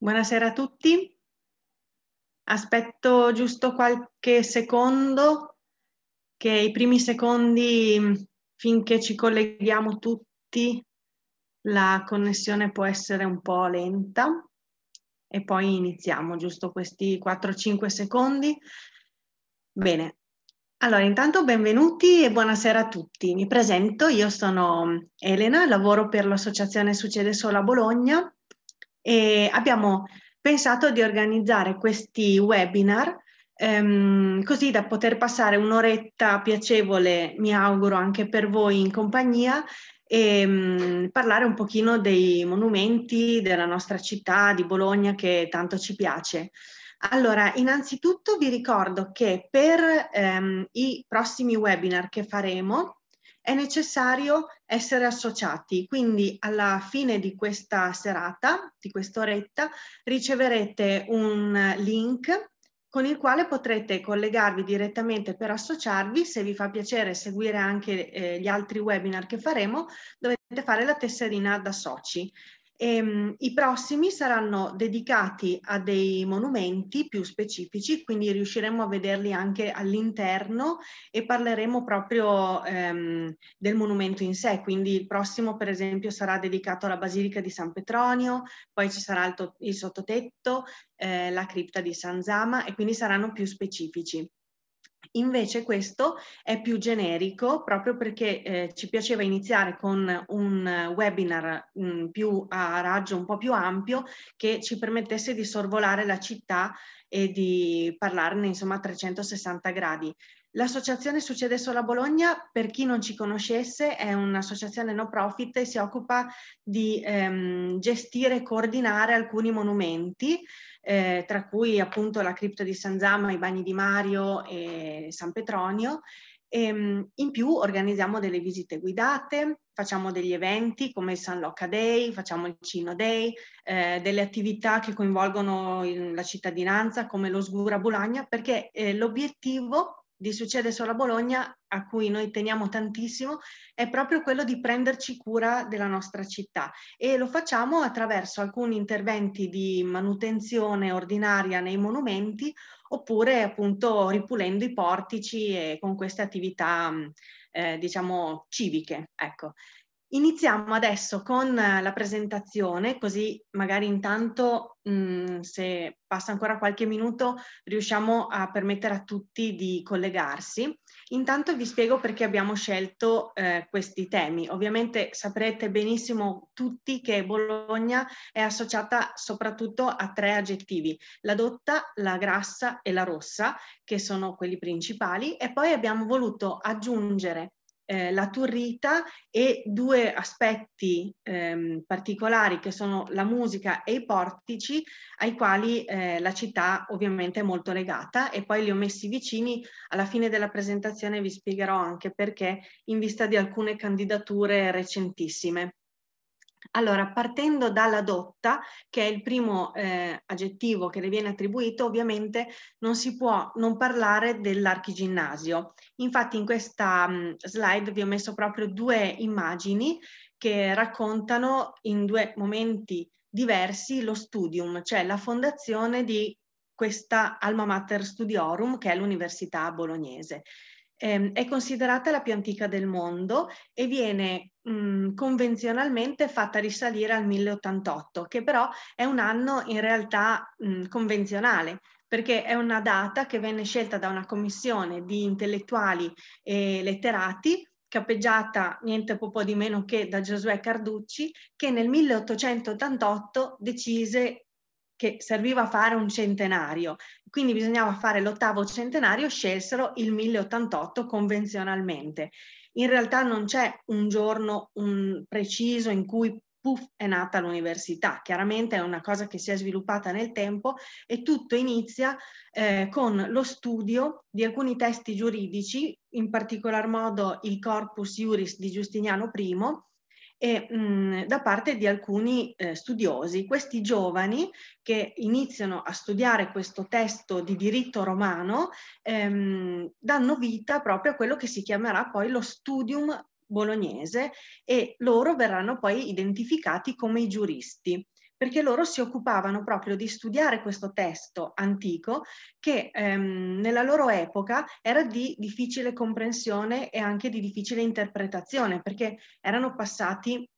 Buonasera a tutti. Aspetto giusto qualche secondo, che i primi secondi mm, finché ci colleghiamo tutti la connessione può essere un po' lenta e poi iniziamo giusto questi 4-5 secondi. Bene, allora, intanto benvenuti e buonasera a tutti. Mi presento, io sono Elena, lavoro per l'associazione Succede Solo a Bologna e abbiamo pensato di organizzare questi webinar ehm, così da poter passare un'oretta piacevole, mi auguro anche per voi in compagnia, e ehm, mh, parlare un pochino dei monumenti della nostra città di Bologna che tanto ci piace. Allora, innanzitutto vi ricordo che per ehm, i prossimi webinar che faremo è necessario essere associati. Quindi alla fine di questa serata, di quest'oretta, riceverete un link con il quale potrete collegarvi direttamente per associarvi. Se vi fa piacere seguire anche eh, gli altri webinar che faremo, dovete fare la tesserina da soci. E, ehm, I prossimi saranno dedicati a dei monumenti più specifici, quindi riusciremo a vederli anche all'interno e parleremo proprio ehm, del monumento in sé. Quindi il prossimo, per esempio, sarà dedicato alla Basilica di San Petronio, poi ci sarà il, il sottotetto, eh, la cripta di San Zama e quindi saranno più specifici. Invece questo è più generico proprio perché eh, ci piaceva iniziare con un webinar mh, mm, più a raggio un po' più ampio che ci permettesse di sorvolare la città e di parlarne insomma a 360 gradi. L'associazione Succede solo a Bologna, per chi non ci conoscesse, è un'associazione no profit e si occupa di ehm, gestire e coordinare alcuni monumenti eh, tra cui appunto la cripta di San Zama, i bagni di Mario e San Petronio. E, ehm, in più organizziamo delle visite guidate, facciamo degli eventi come il San Loca Day, facciamo il Cino Day, eh, delle attività che coinvolgono il, la cittadinanza come lo Sgura Bologna, perché eh, l'obiettivo di Succede solo a Bologna, a cui noi teniamo tantissimo, è proprio quello di prenderci cura della nostra città e lo facciamo attraverso alcuni interventi di manutenzione ordinaria nei monumenti oppure appunto ripulendo i portici e con queste attività eh, diciamo civiche. Ecco. Iniziamo adesso con eh, la presentazione, così magari intanto mh, mm, se passa ancora qualche minuto riusciamo a permettere a tutti di collegarsi. Intanto vi spiego perché abbiamo scelto eh, questi temi. Ovviamente saprete benissimo tutti che Bologna è associata soprattutto a tre aggettivi, la dotta, la grassa e la rossa, che sono quelli principali, e poi abbiamo voluto aggiungere eh, la turrita e due aspetti ehm, particolari che sono la musica e i portici ai quali eh, la città ovviamente è molto legata e poi li ho messi vicini. Alla fine della presentazione vi spiegherò anche perché in vista di alcune candidature recentissime. Allora, partendo dalla dotta, che è il primo eh, aggettivo che le viene attribuito, ovviamente non si può non parlare dell'archiginnasio. Infatti in questa mh, mm, slide vi ho messo proprio due immagini che raccontano in due momenti diversi lo studium, cioè la fondazione di questa Alma Mater Studiorum, che è l'università bolognese. Ehm, è considerata la più antica del mondo e viene mh, mhmm, convenzionalmente fatta risalire al 1088, che però è un anno in realtà mh, mhmm, convenzionale, perché è una data che venne scelta da una commissione di intellettuali e letterati capeggiata niente poco di meno che da Giosuè Carducci, che nel 1888 decise che serviva a fare un centenario, quindi bisognava fare l'ottavo centenario, scelsero il 1088 convenzionalmente. In realtà non c'è un giorno un preciso in cui puff è nata l'università, chiaramente è una cosa che si è sviluppata nel tempo e tutto inizia eh, con lo studio di alcuni testi giuridici, in particolar modo il Corpus Juris di Giustiniano I, e mh, da parte di alcuni eh, studiosi. Questi giovani che iniziano a studiare questo testo di diritto romano ehm, danno vita proprio a quello che si chiamerà poi lo studium bolognese e loro verranno poi identificati come i giuristi perché loro si occupavano proprio di studiare questo testo antico che ehm, nella loro epoca era di difficile comprensione e anche di difficile interpretazione, perché erano passati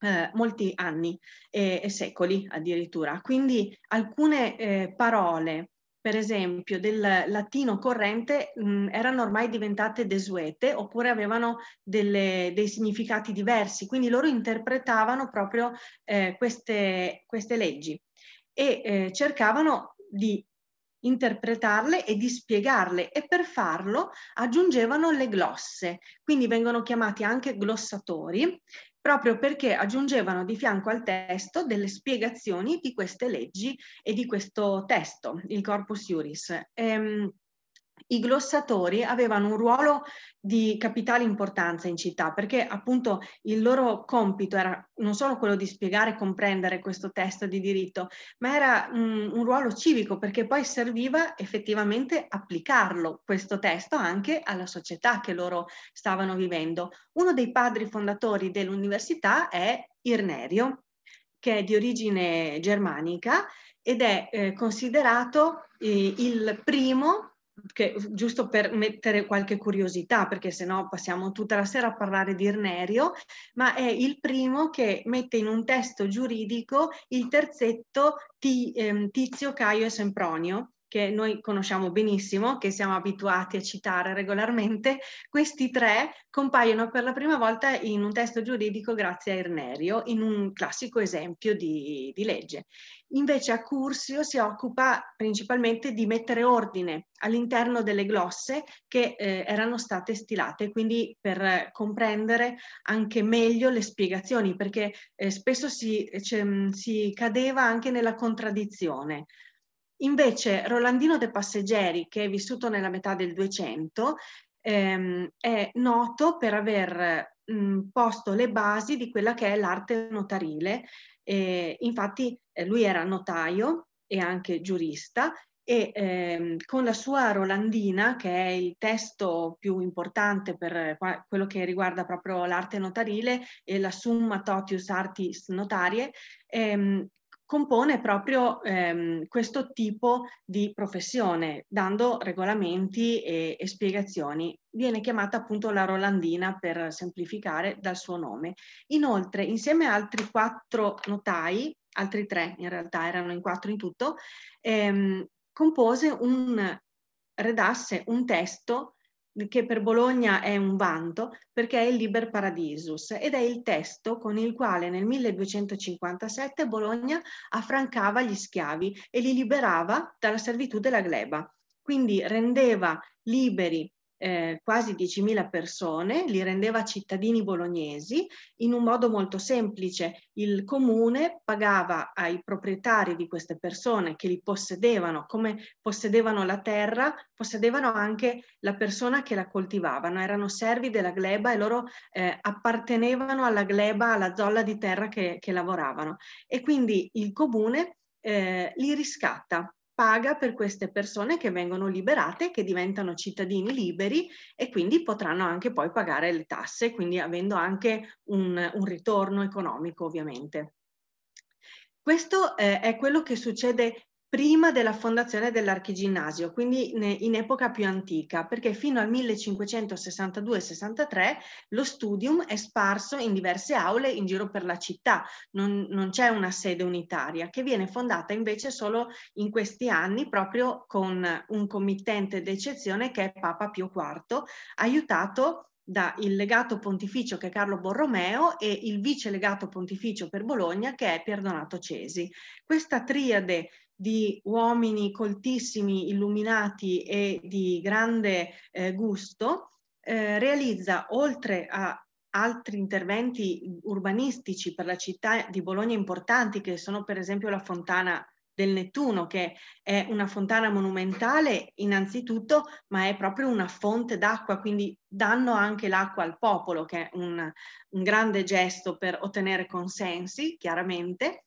eh, molti anni e, e, secoli addirittura. Quindi alcune eh, parole per esempio, del latino corrente mh, mm, erano ormai diventate desuete oppure avevano delle, dei significati diversi, quindi loro interpretavano proprio eh, queste, queste, leggi e eh, cercavano di interpretarle e di spiegarle e per farlo aggiungevano le glosse, quindi vengono chiamati anche glossatori proprio perché aggiungevano di fianco al testo delle spiegazioni di queste leggi e di questo testo, il corpus Iuris. Ehm, i glossatori avevano un ruolo di capitale importanza in città perché appunto il loro compito era non solo quello di spiegare e comprendere questo testo di diritto, ma era un, un ruolo civico perché poi serviva effettivamente applicarlo, questo testo, anche alla società che loro stavano vivendo. Uno dei padri fondatori dell'università è Irnerio, che è di origine germanica ed è eh, considerato eh, il primo che, giusto per mettere qualche curiosità, perché sennò passiamo tutta la sera a parlare di Irnerio, ma è il primo che mette in un testo giuridico il terzetto ti, ehm, Tizio, Caio e Sempronio, che noi conosciamo benissimo, che siamo abituati a citare regolarmente, questi tre compaiono per la prima volta in un testo giuridico grazie a Ernerio, in un classico esempio di, di legge. Invece a Cursio si occupa principalmente di mettere ordine all'interno delle glosse che eh, erano state stilate, quindi per comprendere anche meglio le spiegazioni, perché eh, spesso si, cioè, si cadeva anche nella contraddizione. Invece Rolandino de Passeggeri, che è vissuto nella metà del 200, ehm, è noto per aver mh, mm, posto le basi di quella che è l'arte notarile. E, infatti eh, lui era notaio e anche giurista e ehm, con la sua Rolandina, che è il testo più importante per qua, quello che riguarda proprio l'arte notarile e la Summa Totius Artis Notarie, ehm, compone proprio ehm, questo tipo di professione, dando regolamenti e, e, spiegazioni. Viene chiamata appunto la Rolandina per semplificare dal suo nome. Inoltre, insieme a altri quattro notai, altri tre in realtà erano in quattro in tutto, ehm, compose un, redasse un testo che per Bologna è un vanto perché è il Liber Paradisus ed è il testo con il quale nel 1257 Bologna affrancava gli schiavi e li liberava dalla servitù della gleba, quindi rendeva liberi eh, quasi 10.000 persone, li rendeva cittadini bolognesi in un modo molto semplice. Il comune pagava ai proprietari di queste persone che li possedevano, come possedevano la terra, possedevano anche la persona che la coltivavano, erano servi della gleba e loro eh, appartenevano alla gleba, alla zolla di terra che, che lavoravano. E quindi il comune eh, li riscatta paga per queste persone che vengono liberate, che diventano cittadini liberi e quindi potranno anche poi pagare le tasse, quindi avendo anche un, un ritorno economico ovviamente. Questo eh, è quello che succede prima della fondazione dell'archiginnasio, quindi in epoca più antica, perché fino al 1562-63 lo studium è sparso in diverse aule in giro per la città, non, non c'è una sede unitaria, che viene fondata invece solo in questi anni proprio con un committente d'eccezione che è Papa Pio IV, aiutato dal legato pontificio che è Carlo Borromeo e il vice legato pontificio per Bologna che è Pierdonato Cesi. Questa triade di uomini coltissimi, illuminati e di grande eh, gusto, eh, realizza oltre a altri interventi urbanistici per la città di Bologna importanti, che sono per esempio la fontana del Nettuno, che è una fontana monumentale innanzitutto, ma è proprio una fonte d'acqua, quindi danno anche l'acqua al popolo, che è un, un grande gesto per ottenere consensi, chiaramente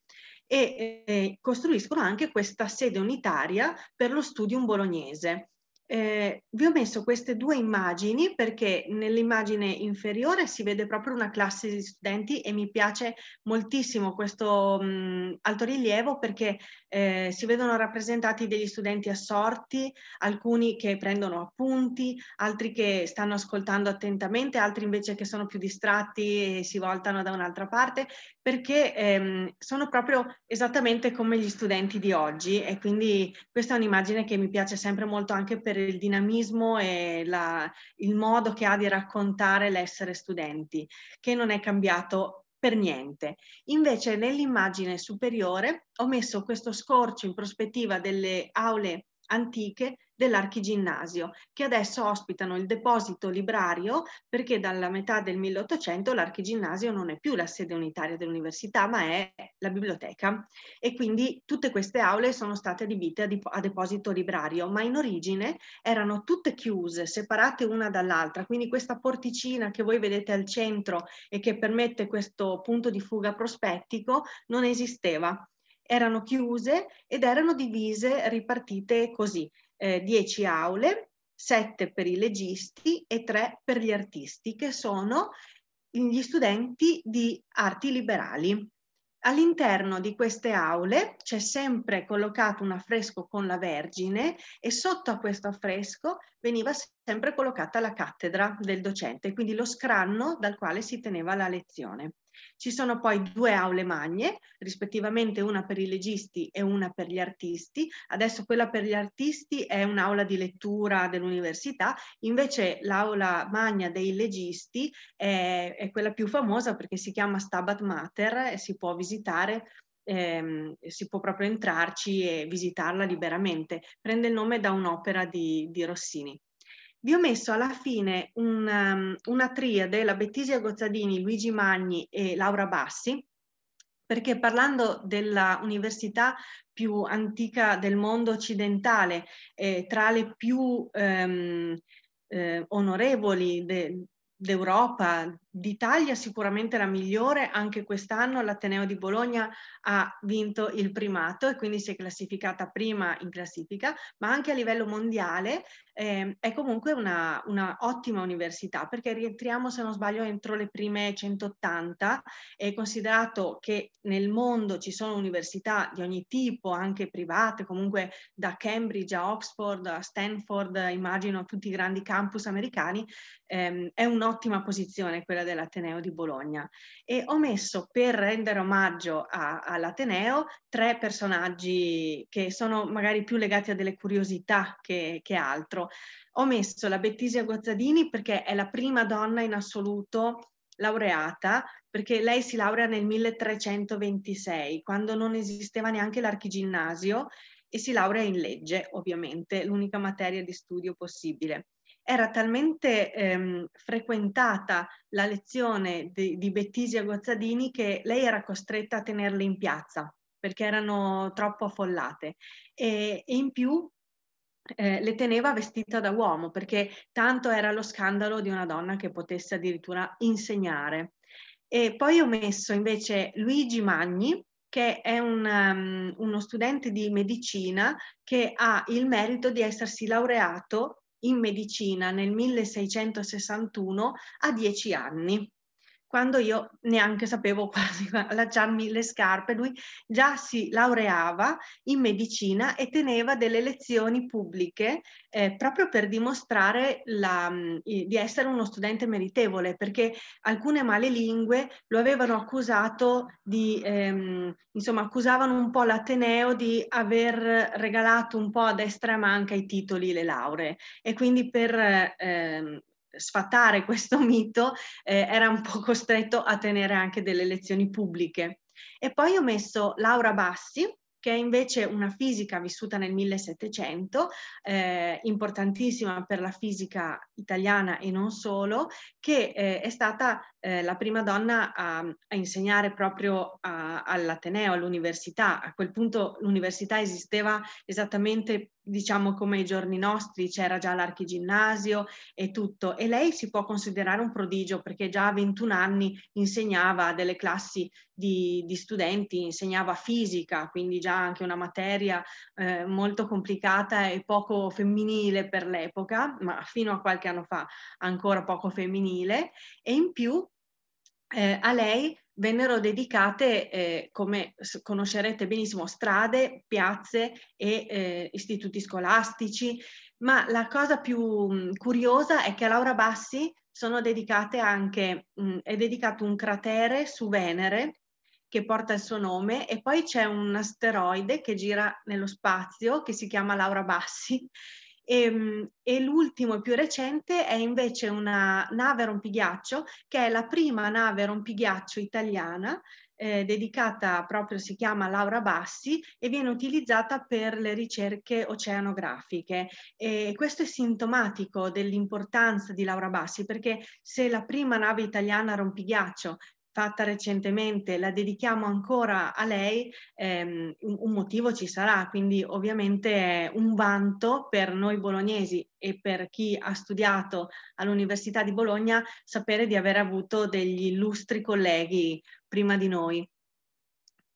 e eh, costruiscono anche questa sede unitaria per lo studium bolognese. Eh, vi ho messo queste due immagini perché nell'immagine inferiore si vede proprio una classe di studenti e mi piace moltissimo questo mh, mm, altorilievo perché eh, si vedono rappresentati degli studenti assorti, alcuni che prendono appunti, altri che stanno ascoltando attentamente, altri invece che sono più distratti e si voltano da un'altra parte, perché ehm, sono proprio esattamente come gli studenti di oggi e quindi questa è un'immagine che mi piace sempre molto anche per il dinamismo e la, il modo che ha di raccontare l'essere studenti, che non è cambiato per niente. Invece nell'immagine superiore ho messo questo scorcio in prospettiva delle aule antiche dell'archiginnasio, che adesso ospitano il deposito librario perché dalla metà del 1800 l'archiginnasio non è più la sede unitaria dell'università, ma è la biblioteca. E quindi tutte queste aule sono state adibite a, dip- a deposito librario, ma in origine erano tutte chiuse, separate una dall'altra, quindi questa porticina che voi vedete al centro e che permette questo punto di fuga prospettico non esisteva erano chiuse ed erano divise, ripartite così eh, 10 aule, 7 per i legisti e 3 per gli artisti, che sono gli studenti di arti liberali. All'interno di queste aule c'è sempre collocato un affresco con la Vergine e sotto a questo affresco veniva sempre collocata la cattedra del docente, quindi lo scranno dal quale si teneva la lezione. Ci sono poi due aule magne, rispettivamente una per i legisti e una per gli artisti. Adesso quella per gli artisti è un'aula di lettura dell'università, invece l'aula magna dei legisti è, è quella più famosa perché si chiama Stabat Mater e si può visitare Ehm, si può proprio entrarci e visitarla liberamente. Prende il nome da un'opera di, di Rossini vi ho messo alla fine un, um, una triade, la Bettisia Gozzadini, Luigi Magni e Laura Bassi, perché parlando dell'università più antica del mondo occidentale, eh, tra le più ehm, eh, onorevoli de- d'Europa, d'Italia sicuramente la migliore, anche quest'anno l'Ateneo di Bologna ha vinto il primato e quindi si è classificata prima in classifica, ma anche a livello mondiale eh, è comunque una, una, ottima università perché rientriamo, se non sbaglio, entro le prime 180 e considerato che nel mondo ci sono università di ogni tipo, anche private, comunque da Cambridge a Oxford, a Stanford, immagino tutti i grandi campus americani, ehm, è un'ottima posizione quella dell'Ateneo di Bologna. E ho messo per rendere omaggio a, all'Ateneo tre personaggi che sono magari più legati a delle curiosità che, che altro dentro. Ho messo la Bettisia Guazzadini perché è la prima donna in assoluto laureata, perché lei si laurea nel 1326, quando non esisteva neanche l'archiginnasio, e si laurea in legge, ovviamente, l'unica materia di studio possibile era talmente ehm, frequentata la lezione di, di Bettisia Gozzadini che lei era costretta a tenerle in piazza perché erano troppo affollate e, e in più eh, le teneva vestita da uomo perché tanto era lo scandalo di una donna che potesse addirittura insegnare. E poi ho messo invece Luigi Magni, che è un, um, uno studente di medicina che ha il merito di essersi laureato in medicina nel 1661 a 10 anni quando io neanche sapevo quasi allacciarmi le scarpe, lui già si laureava in medicina e teneva delle lezioni pubbliche eh, proprio per dimostrare la, mm, di essere uno studente meritevole, perché alcune male lingue lo avevano accusato di, ehm, insomma, accusavano un po' l'Ateneo di aver regalato un po' a destra e manca i titoli, le lauree. E quindi per... Ehm, sfatare questo mito eh, era un po' costretto a tenere anche delle lezioni pubbliche. E poi ho messo Laura Bassi, che è invece una fisica vissuta nel 1700, eh, importantissima per la fisica italiana e non solo, che eh, è stata eh, la prima donna a, a insegnare proprio a, all'Ateneo, all'università. A quel punto l'università esisteva esattamente diciamo come i giorni nostri, c'era già l'archiginnasio e tutto e lei si può considerare un prodigio perché già a 21 anni insegnava delle classi di, di, studenti, insegnava fisica, quindi già anche una materia eh, molto complicata e poco femminile per l'epoca, ma fino a qualche anno fa ancora poco femminile e in più eh, a lei vennero dedicate, eh, come conoscerete benissimo, strade, piazze e eh, istituti scolastici, ma la cosa più mh, mm, curiosa è che a Laura Bassi sono dedicate anche, mh, mm, è dedicato un cratere su Venere che porta il suo nome e poi c'è un asteroide che gira nello spazio che si chiama Laura Bassi e, ehm, e l'ultimo e più recente è invece una nave rompighiaccio, che è la prima nave rompighiaccio italiana, eh, dedicata proprio, si chiama Laura Bassi, e viene utilizzata per le ricerche oceanografiche. E questo è sintomatico dell'importanza di Laura Bassi, perché se la prima nave italiana rompighiaccio fatta recentemente, la dedichiamo ancora a lei, ehm, un motivo ci sarà, quindi ovviamente è un vanto per noi bolognesi e per chi ha studiato all'Università di Bologna sapere di aver avuto degli illustri colleghi prima di noi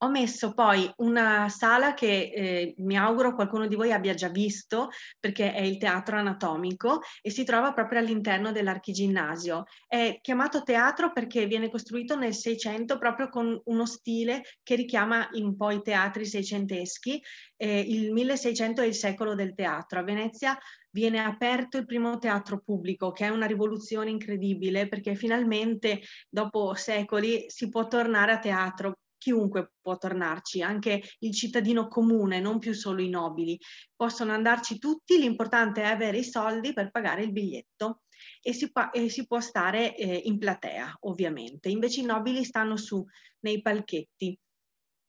ho messo poi una sala che eh, mi auguro qualcuno di voi abbia già visto perché è il teatro anatomico e si trova proprio all'interno dell'archiginnasio. È chiamato teatro perché viene costruito nel Seicento proprio con uno stile che richiama un po' i teatri seicenteschi. Eh, il 1600 è il secolo del teatro. A Venezia viene aperto il primo teatro pubblico, che è una rivoluzione incredibile perché finalmente dopo secoli si può tornare a teatro chiunque può tornarci, anche il cittadino comune, non più solo i nobili. Possono andarci tutti, l'importante è avere i soldi per pagare il biglietto. E si, e si può stare eh, in platea, ovviamente. Invece i nobili stanno su nei palchetti.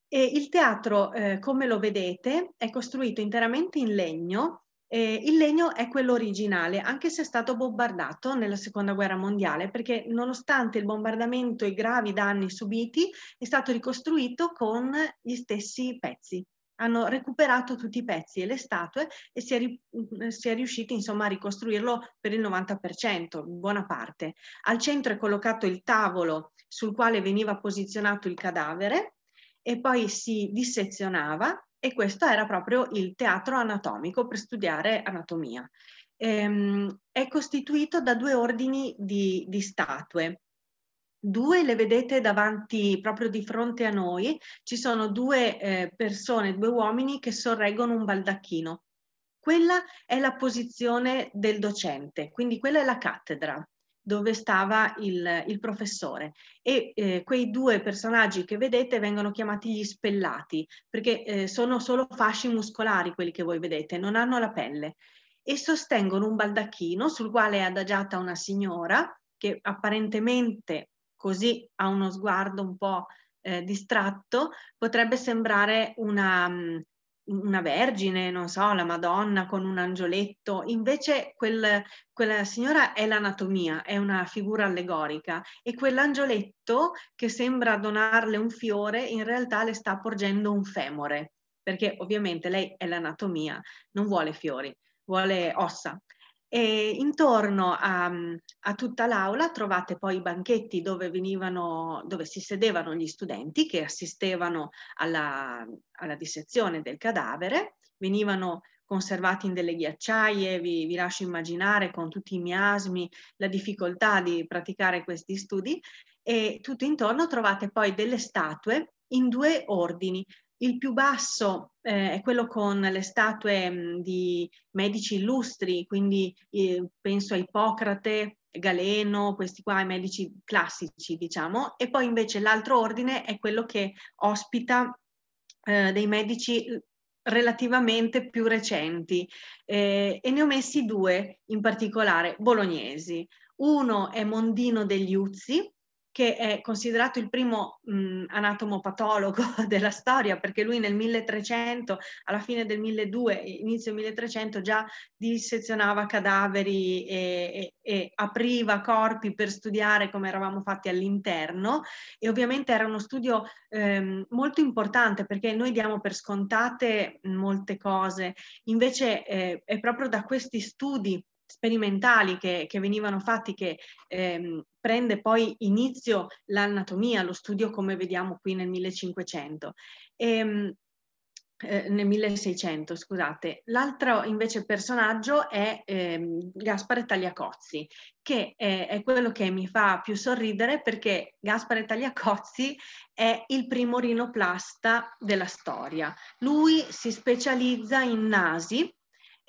E il teatro, eh, come lo vedete, è costruito interamente in legno eh, il legno è quello originale, anche se è stato bombardato nella seconda guerra mondiale, perché nonostante il bombardamento e i gravi danni subiti, è stato ricostruito con gli stessi pezzi. Hanno recuperato tutti i pezzi e le statue e si è, ri- mm, si è riusciti insomma a ricostruirlo per il 90%, buona parte. Al centro è collocato il tavolo sul quale veniva posizionato il cadavere e poi si dissezionava e questo era proprio il teatro anatomico per studiare anatomia. Ehm, è costituito da due ordini di, di statue, Due le vedete davanti, proprio di fronte a noi, ci sono due eh, persone, due uomini che sorreggono un baldacchino. Quella è la posizione del docente, quindi quella è la cattedra dove stava il, il professore e eh, quei due personaggi che vedete vengono chiamati gli spellati perché eh, sono solo fasci muscolari quelli che voi vedete, non hanno la pelle e sostengono un baldacchino sul quale è adagiata una signora che apparentemente così ha uno sguardo un po' eh, distratto, potrebbe sembrare una, mm, una vergine, non so, la Madonna con un angioletto, invece quel, quella signora è l'anatomia, è una figura allegorica e quell'angioletto che sembra donarle un fiore in realtà le sta porgendo un femore, perché ovviamente lei è l'anatomia, non vuole fiori, vuole ossa e intorno a, a, tutta l'aula trovate poi i banchetti dove, venivano, dove si sedevano gli studenti che assistevano alla, alla dissezione del cadavere, venivano conservati in delle ghiacciaie, vi, vi, lascio immaginare con tutti i miasmi la difficoltà di praticare questi studi e tutto intorno trovate poi delle statue in due ordini, il più basso eh, è quello con le statue mh, mm, di medici illustri, quindi eh, penso a Ippocrate, Galeno, questi qua i medici classici, diciamo, e poi invece l'altro ordine è quello che ospita eh, dei medici eh, relativamente più recenti eh, e ne ho messi due in particolare bolognesi. Uno è Mondino degli Uzzi, che è considerato il primo mh, anatomopatologo della storia, perché lui nel 1300, alla fine del 1200, inizio 1300, già dissezionava cadaveri e, e, e apriva corpi per studiare come eravamo fatti all'interno e ovviamente era uno studio ehm, molto importante perché noi diamo per scontate molte cose, invece eh, è proprio da questi studi sperimentali che, che venivano fatti, che ehm, prende poi inizio l'anatomia, lo studio come vediamo qui nel 1500. E, ehm, eh, nel 1600, scusate. L'altro invece personaggio è ehm, Gaspare Tagliacozzi, che è, è, quello che mi fa più sorridere perché Gaspare Tagliacozzi è il primo rinoplasta della storia. Lui si specializza in nasi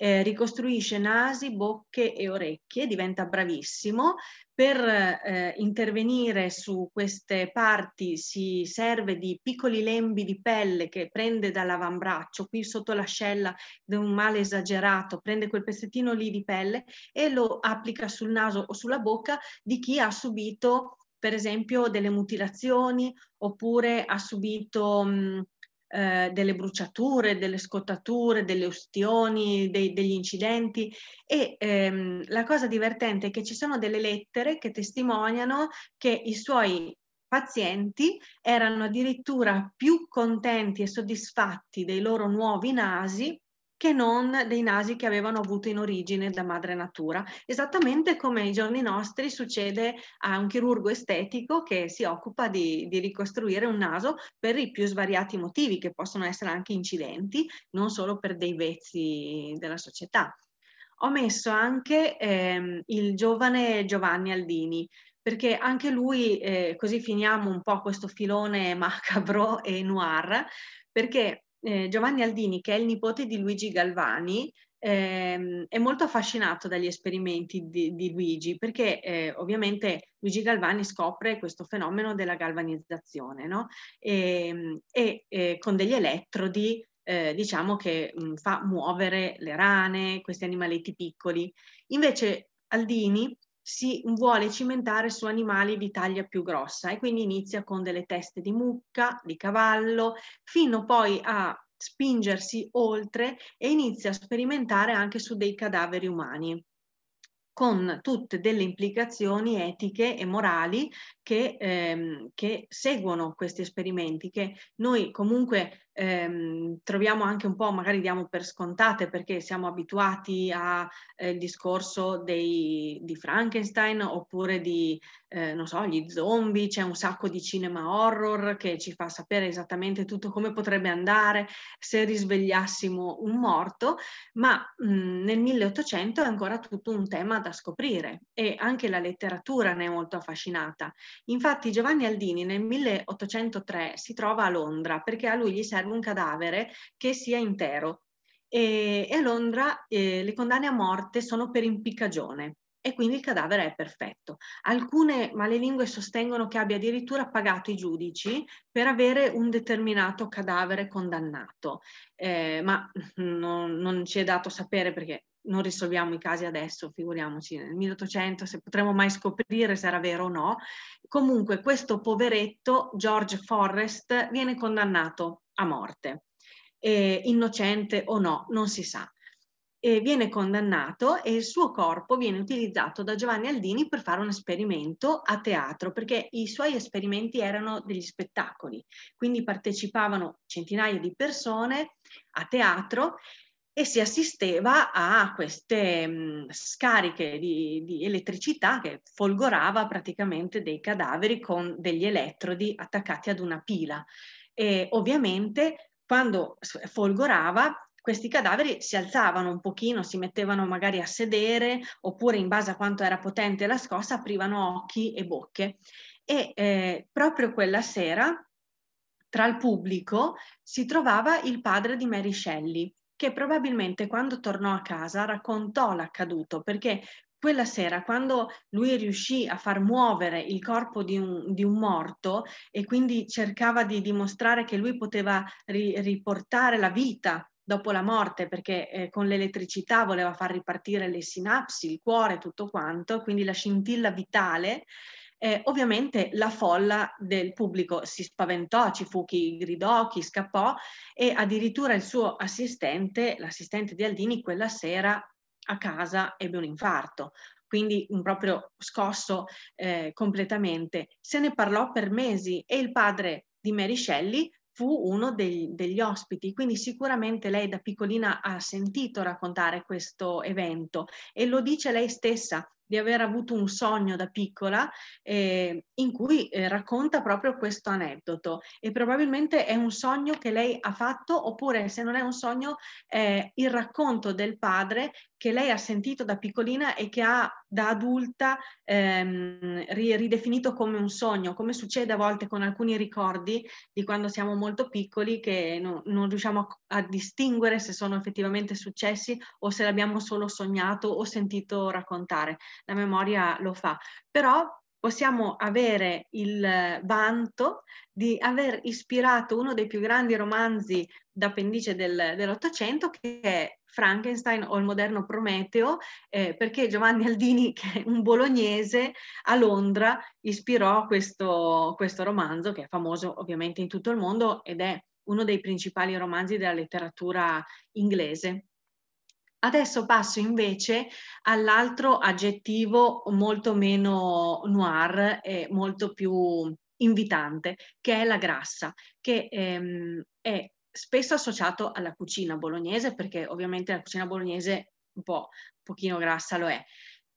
eh, ricostruisce nasi, bocche e orecchie, diventa bravissimo. Per eh, intervenire su queste parti si serve di piccoli lembi di pelle che prende dall'avambraccio, qui sotto l'ascella di un male esagerato, prende quel pezzettino lì di pelle e lo applica sul naso o sulla bocca di chi ha subito per esempio delle mutilazioni oppure ha subito mh, eh, delle bruciature, delle scottature, delle ustioni, dei, degli incidenti e ehm, la cosa divertente è che ci sono delle lettere che testimoniano che i suoi pazienti erano addirittura più contenti e soddisfatti dei loro nuovi nasi che non dei nasi che avevano avuto in origine da madre natura, esattamente come ai giorni nostri succede a un chirurgo estetico che si occupa di, di ricostruire un naso per i più svariati motivi, che possono essere anche incidenti, non solo per dei vezzi della società. Ho messo anche ehm, il giovane Giovanni Aldini, perché anche lui, eh, così finiamo un po' questo filone macabro e noir, perché eh, Giovanni Aldini, che è il nipote di Luigi Galvani, ehm, è molto affascinato dagli esperimenti di, di Luigi, perché eh, ovviamente Luigi Galvani scopre questo fenomeno della galvanizzazione, no? Ehm, e, e, eh, e con degli elettrodi eh, diciamo che mh, mm, fa muovere le rane, questi animaletti piccoli. Invece Aldini si vuole cimentare su animali di taglia più grossa e quindi inizia con delle teste di mucca, di cavallo, fino poi a spingersi oltre e inizia a sperimentare anche su dei cadaveri umani con tutte delle implicazioni etiche e morali che, ehm, che seguono questi esperimenti, che noi comunque ehm, troviamo anche un po', magari diamo per scontate perché siamo abituati al eh, discorso dei, di Frankenstein oppure di, eh, non so, gli zombie, c'è un sacco di cinema horror che ci fa sapere esattamente tutto come potrebbe andare se risvegliassimo un morto, ma mh, mm, nel 1800 è ancora tutto un tema da scoprire e anche la letteratura ne è molto affascinata. Infatti Giovanni Aldini nel 1803 si trova a Londra perché a lui gli serve conserva un cadavere che sia intero. E, e a Londra eh, le condanne a morte sono per impiccagione e quindi il cadavere è perfetto. Alcune malelingue sostengono che abbia addirittura pagato i giudici per avere un determinato cadavere condannato, eh, ma non, non ci è dato sapere perché non risolviamo i casi adesso, figuriamoci nel 1800 se potremo mai scoprire se era vero o no. Comunque questo poveretto George Forrest viene condannato a morte. Eh, innocente o no, non si sa. Eh, viene condannato e il suo corpo viene utilizzato da Giovanni Aldini per fare un esperimento a teatro, perché i suoi esperimenti erano degli spettacoli, quindi partecipavano centinaia di persone a teatro e si assisteva a queste mh, mm, scariche di, di, elettricità che folgorava praticamente dei cadaveri con degli elettrodi attaccati ad una pila e ovviamente quando folgorava questi cadaveri si alzavano un pochino, si mettevano magari a sedere oppure in base a quanto era potente la scossa aprivano occhi e bocche. E eh, proprio quella sera tra il pubblico si trovava il padre di Mary Shelley che probabilmente quando tornò a casa raccontò l'accaduto perché quella sera, quando lui riuscì a far muovere il corpo di un, di un morto e quindi cercava di dimostrare che lui poteva ri, riportare la vita dopo la morte, perché eh, con l'elettricità voleva far ripartire le sinapsi, il cuore, tutto quanto, quindi la scintilla vitale, eh, ovviamente la folla del pubblico si spaventò, ci fu chi gridò, chi scappò e addirittura il suo assistente, l'assistente di Aldini, quella sera a casa ebbe un infarto, quindi proprio scosso eh, completamente. Se ne parlò per mesi e il padre di Mary Shelley fu uno dei, degli ospiti, quindi sicuramente lei da piccolina ha sentito raccontare questo evento e lo dice lei stessa di aver avuto un sogno da piccola eh, in cui eh, racconta proprio questo aneddoto e probabilmente è un sogno che lei ha fatto oppure se non è un sogno eh, il racconto del padre che lei ha sentito da piccolina e che ha da adulta ehm, ridefinito come un sogno, come succede a volte con alcuni ricordi di quando siamo molto piccoli che no, non riusciamo a, a distinguere se sono effettivamente successi o se l'abbiamo solo sognato o sentito raccontare la memoria lo fa, però possiamo avere il vanto di aver ispirato uno dei più grandi romanzi d'appendice del, dell'Ottocento che è Frankenstein o il moderno Prometeo, eh, perché Giovanni Aldini, che è un bolognese, a Londra ispirò questo, questo romanzo che è famoso ovviamente in tutto il mondo ed è uno dei principali romanzi della letteratura inglese. Adesso passo invece all'altro aggettivo molto meno noir e molto più invitante, che è la grassa, che ehm, è spesso associato alla cucina bolognese, perché ovviamente la cucina bolognese un po', un pochino grassa lo è,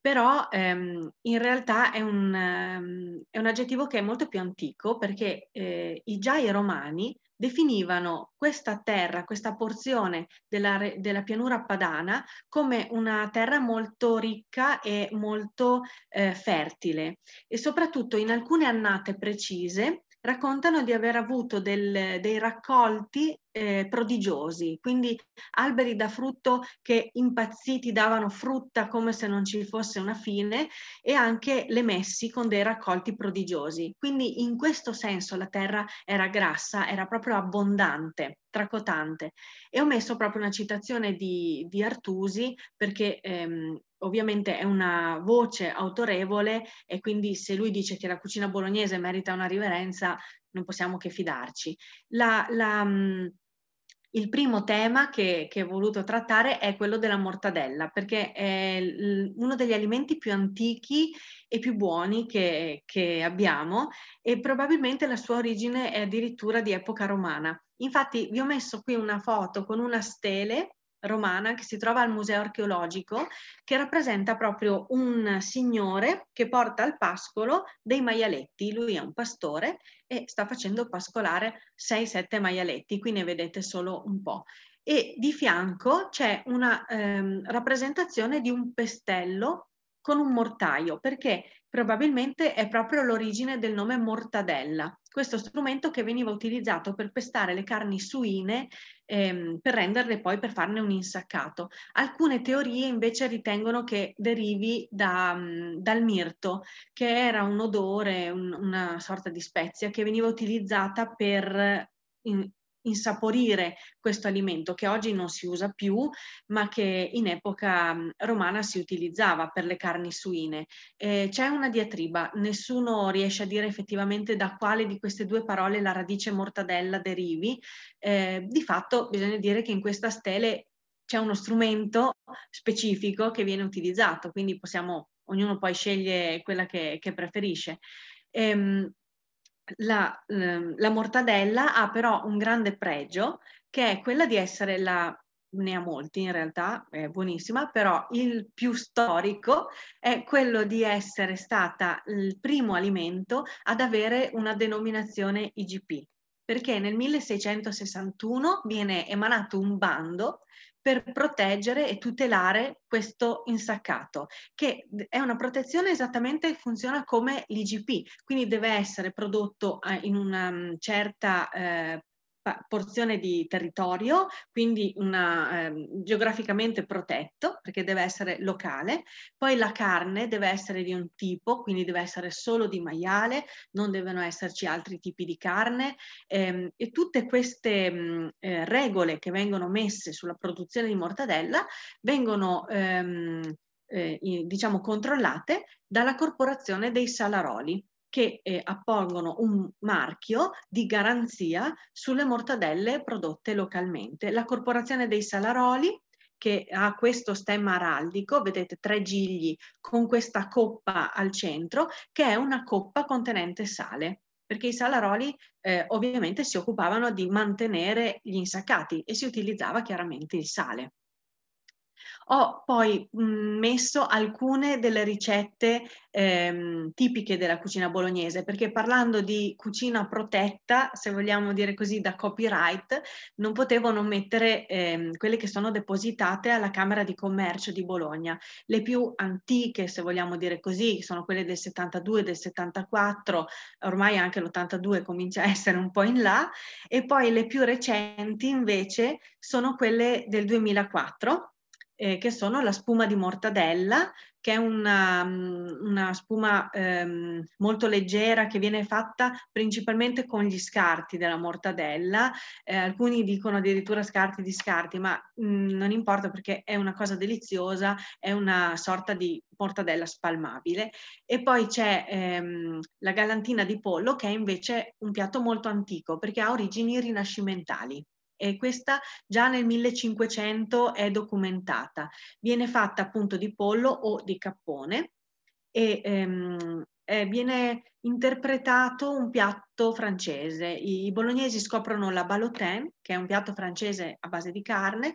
però ehm, in realtà è un, um, è un, aggettivo che è molto più antico perché eh, i già i romani definivano questa terra, questa porzione della, della pianura padana come una terra molto ricca e molto eh, fertile e soprattutto in alcune annate precise raccontano di aver avuto del, dei raccolti eh, prodigiosi, quindi alberi da frutto che impazziti davano frutta come se non ci fosse una fine e anche le messi con dei raccolti prodigiosi. Quindi in questo senso la terra era grassa, era proprio abbondante, tracotante. E ho messo proprio una citazione di, di Artusi perché ehm, ovviamente è una voce autorevole e quindi se lui dice che la cucina bolognese merita una riverenza, non possiamo che fidarci. La, la, mm, il primo tema che, che, ho voluto trattare è quello della mortadella, perché è uno degli alimenti più antichi e più buoni che, che abbiamo e probabilmente la sua origine è addirittura di epoca romana. Infatti vi ho messo qui una foto con una stele romana che si trova al Museo archeologico, che rappresenta proprio un signore che porta al pascolo dei maialetti. Lui è un pastore e sta facendo pascolare 6-7 maialetti, qui ne vedete solo un po' e di fianco c'è una ehm, rappresentazione di un pestello con un mortaio, perché probabilmente è proprio l'origine del nome mortadella, questo strumento che veniva utilizzato per pestare le carni suine ehm, per renderle poi per farne un insaccato. Alcune teorie invece ritengono che derivi da, mm, dal mirto, che era un odore, un, una sorta di spezia che veniva utilizzata per in, insaporire questo alimento che oggi non si usa più, ma che in epoca romana si utilizzava per le carni suine. Eh, c'è una diatriba, nessuno riesce a dire effettivamente da quale di queste due parole la radice mortadella derivi. Eh, di fatto bisogna dire che in questa stele c'è uno strumento specifico che viene utilizzato, quindi possiamo, ognuno poi sceglie quella che, che preferisce. Ehm, la, eh, la mortadella ha però un grande pregio che è quella di essere la ne ha molti in realtà, è buonissima, però il più storico è quello di essere stata il primo alimento ad avere una denominazione IGP, perché nel 1661 viene emanato un bando per proteggere e tutelare questo insaccato, che è una protezione esattamente che funziona come l'IGP, quindi deve essere prodotto eh, in una mm, certa eh, porzione di territorio, quindi una, eh, geograficamente protetto, perché deve essere locale, poi la carne deve essere di un tipo, quindi deve essere solo di maiale, non devono esserci altri tipi di carne ehm, e tutte queste mh, eh, regole che vengono messe sulla produzione di mortadella vengono ehm, eh, diciamo controllate dalla corporazione dei Salaroli che eh, appongono un marchio di garanzia sulle mortadelle prodotte localmente. La Corporazione dei Salaroli che ha questo stemma araldico, vedete tre gigli con questa coppa al centro, che è una coppa contenente sale perché i salaroli eh, ovviamente si occupavano di mantenere gli insaccati e si utilizzava chiaramente il sale. Ho poi mhmm, messo alcune delle ricette ehm, tipiche della cucina bolognese, perché parlando di cucina protetta, se vogliamo dire così, da copyright, non potevo non mettere ehm, quelle che sono depositate alla Camera di Commercio di Bologna. Le più antiche, se vogliamo dire così, sono quelle del 72, del 74, ormai anche l'82 comincia a essere un po' in là, e poi le più recenti invece sono quelle del 2004 eh, che sono la spuma di mortadella, che è una, mm, una spuma ehm, molto leggera che viene fatta principalmente con gli scarti della mortadella. Eh, alcuni dicono addirittura scarti di scarti, ma mh, mm, non importa perché è una cosa deliziosa, è una sorta di mortadella spalmabile. E poi c'è ehm, la galantina di pollo, che è invece un piatto molto antico perché ha origini rinascimentali e questa già nel 1500 è documentata. Viene fatta appunto di pollo o di cappone e ehm, eh, viene interpretato un piatto francese. I, bolognesi scoprono la balotin, che è un piatto francese a base di carne,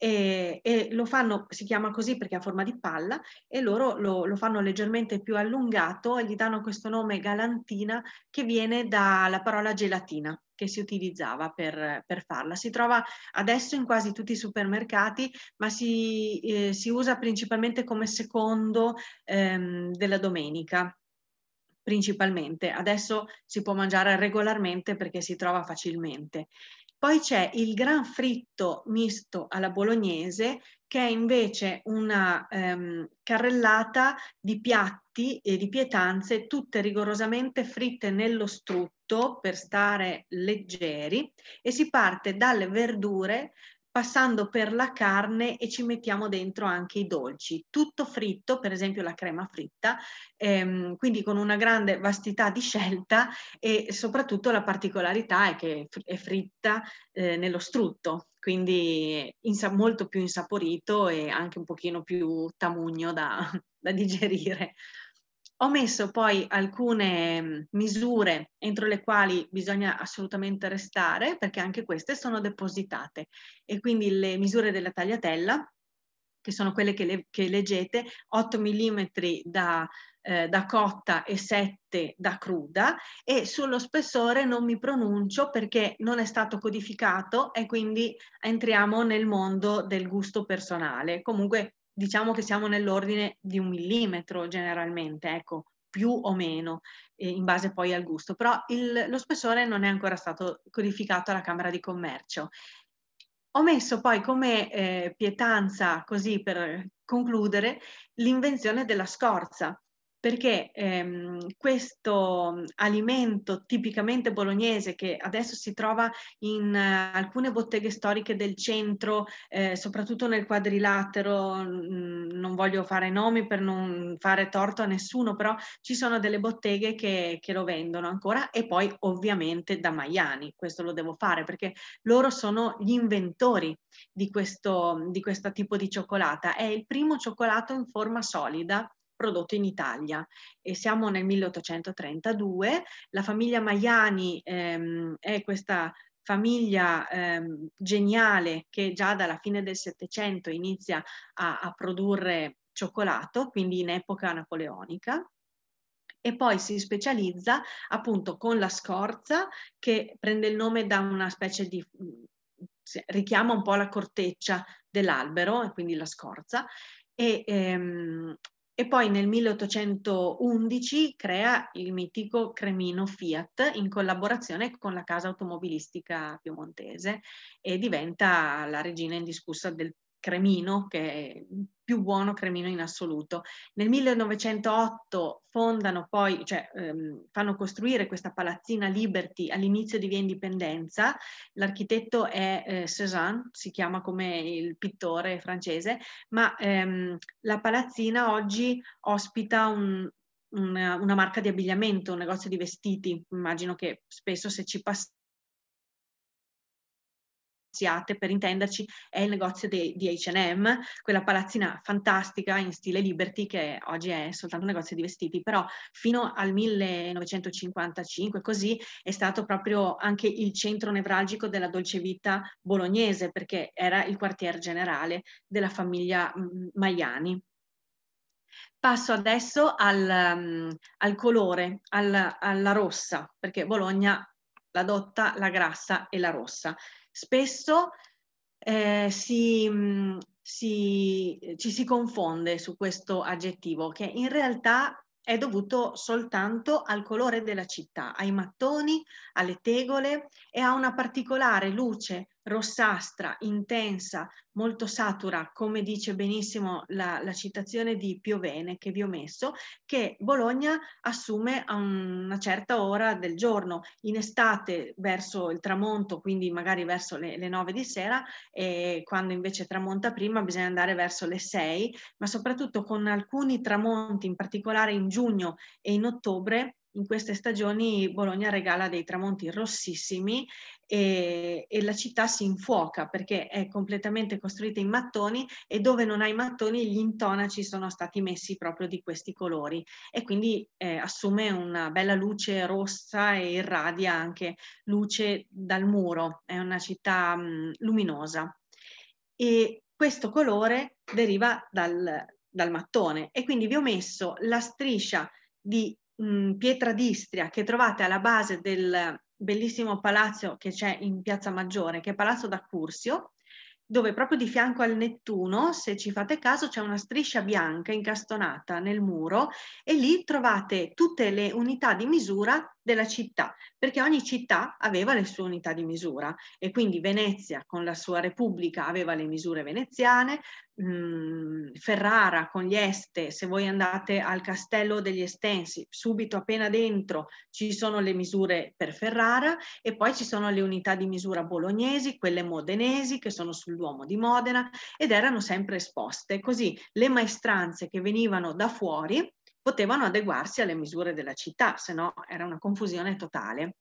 e, e, lo fanno, si chiama così perché ha forma di palla e loro lo, lo, fanno leggermente più allungato e gli danno questo nome galantina che viene dalla parola gelatina che si utilizzava per, per farla. Si trova adesso in quasi tutti i supermercati ma si, eh, si usa principalmente come secondo ehm, della domenica principalmente. Adesso si può mangiare regolarmente perché si trova facilmente. Poi c'è il gran fritto misto alla bolognese, che è invece una ehm, carrellata di piatti e di pietanze, tutte rigorosamente fritte nello strutto per stare leggeri, e si parte dalle verdure passando per la carne e ci mettiamo dentro anche i dolci, tutto fritto, per esempio la crema fritta, ehm, quindi con una grande vastità di scelta e soprattutto la particolarità è che è fritta eh, nello strutto, quindi insa- molto più insaporito e anche un pochino più tamugno da, da digerire. Ho messo poi alcune mhmm, misure entro le quali bisogna assolutamente restare perché anche queste sono depositate e quindi le misure della tagliatella che sono quelle che, le, che leggete, 8 mm da, eh, da, cotta e 7 da cruda e sullo spessore non mi pronuncio perché non è stato codificato e quindi entriamo nel mondo del gusto personale. Comunque diciamo che siamo nell'ordine di un millimetro generalmente, ecco, più o meno, eh, in base poi al gusto, però il, lo spessore non è ancora stato codificato alla Camera di Commercio. Ho messo poi come eh, pietanza, così per concludere, l'invenzione della scorza, perché ehm, questo mhmm, alimento tipicamente bolognese che adesso si trova in uh, alcune botteghe storiche del centro, eh, soprattutto nel quadrilatero, mh, non voglio fare nomi per non fare torto a nessuno, però ci sono delle botteghe che, che lo vendono ancora e poi ovviamente da Maiani, questo lo devo fare perché loro sono gli inventori di questo, di questo tipo di cioccolata. È il primo cioccolato in forma solida prodotto in Italia. E siamo nel 1832, la famiglia Maiani ehm, è questa famiglia ehm, geniale che già dalla fine del Settecento inizia a, a produrre cioccolato, quindi in epoca napoleonica, e poi si specializza appunto con la scorza che prende il nome da una specie di richiama un po' la corteccia dell'albero, quindi la scorza, e, ehm, e poi nel 1811 crea il mitico Cremino Fiat in collaborazione con la casa automobilistica piemontese e diventa la regina indiscussa del cremino, che è il più buono cremino in assoluto. Nel 1908 fondano poi, cioè ehm, fanno costruire questa palazzina Liberty all'inizio di Via Indipendenza. L'architetto è eh, Cézanne, si chiama come il pittore francese, ma ehm, la palazzina oggi ospita un, una, marca di abbigliamento, un negozio di vestiti. Immagino che spesso se ci passate negoziate, per intenderci è il negozio di H&M, quella palazzina fantastica in stile Liberty che oggi è soltanto un negozio di vestiti, però fino al 1955 così è stato proprio anche il centro nevralgico della dolce vita bolognese perché era il quartier generale della famiglia mm, Maiani. Passo adesso al, mm, al colore, al, alla rossa, perché Bologna la dotta, la grassa e la rossa spesso eh, si, si, ci si confonde su questo aggettivo che in realtà è dovuto soltanto al colore della città, ai mattoni, alle tegole e a una particolare luce rossastra, intensa, molto satura, come dice benissimo la, la citazione di Piovene che vi ho messo, che Bologna assume a una certa ora del giorno, in estate verso il tramonto, quindi magari verso le, le 9 di sera, e quando invece tramonta prima bisogna andare verso le 6, ma soprattutto con alcuni tramonti, in particolare in giugno e in ottobre, in queste stagioni Bologna regala dei tramonti rossissimi e, e, la città si infuoca perché è completamente costruita in mattoni e dove non hai mattoni gli intonaci sono stati messi proprio di questi colori e quindi eh, assume una bella luce rossa e irradia anche luce dal muro, è una città mh, mm, luminosa. E questo colore deriva dal, dal mattone e quindi vi ho messo la striscia di mh, pietra d'Istria che trovate alla base del bellissimo palazzo che c'è in Piazza Maggiore, che è Palazzo da Cursio, dove proprio di fianco al Nettuno, se ci fate caso, c'è una striscia bianca incastonata nel muro e lì trovate tutte le unità di misura della città, perché ogni città aveva le sue unità di misura e quindi Venezia con la sua Repubblica aveva le misure veneziane, mh, mm, Ferrara con gli Este, se voi andate al castello degli Estensi, subito appena dentro ci sono le misure per Ferrara e poi ci sono le unità di misura bolognesi, quelle modenesi che sono sul Duomo di Modena ed erano sempre esposte. Così le maestranze che venivano da fuori potevano adeguarsi alle misure della città, se no era una confusione totale.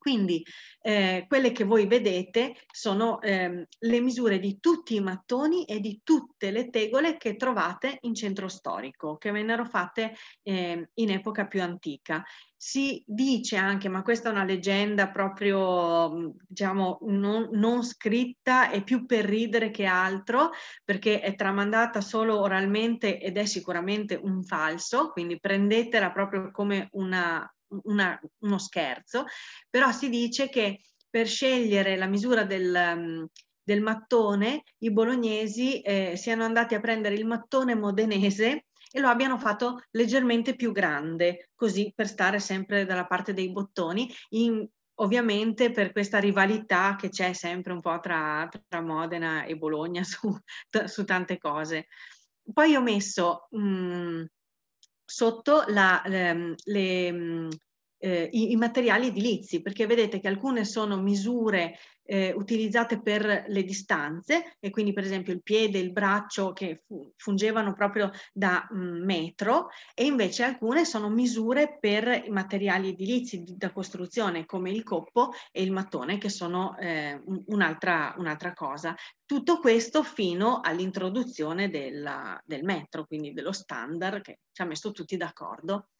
Quindi eh, quelle che voi vedete sono ehm, le misure di tutti i mattoni e di tutte le tegole che trovate in centro storico, che vennero fatte ehm, in epoca più antica. Si dice anche, ma questa è una leggenda proprio diciamo non, non scritta e più per ridere che altro, perché è tramandata solo oralmente ed è sicuramente un falso, quindi prendetela proprio come una una, uno scherzo, però si dice che per scegliere la misura del, mm, del mattone i bolognesi eh, siano andati a prendere il mattone modenese e lo abbiano fatto leggermente più grande, così per stare sempre dalla parte dei bottoni, in, ovviamente per questa rivalità che c'è sempre un po' tra, tra Modena e Bologna su, su, tante cose. Poi ho messo mh, mm, sotto la, ehm, le, le mhmm, eh, i, i, materiali edilizi, perché vedete che alcune sono misure eh, utilizzate per le distanze, e quindi per esempio il piede, il braccio che fu, fungevano proprio da mh, mm, metro, e invece alcune sono misure per i materiali edilizi di, da costruzione, come il coppo e il mattone, che sono eh, un'altra, un'altra cosa. Tutto questo fino all'introduzione della, del metro, quindi dello standard che ci ha messo tutti d'accordo.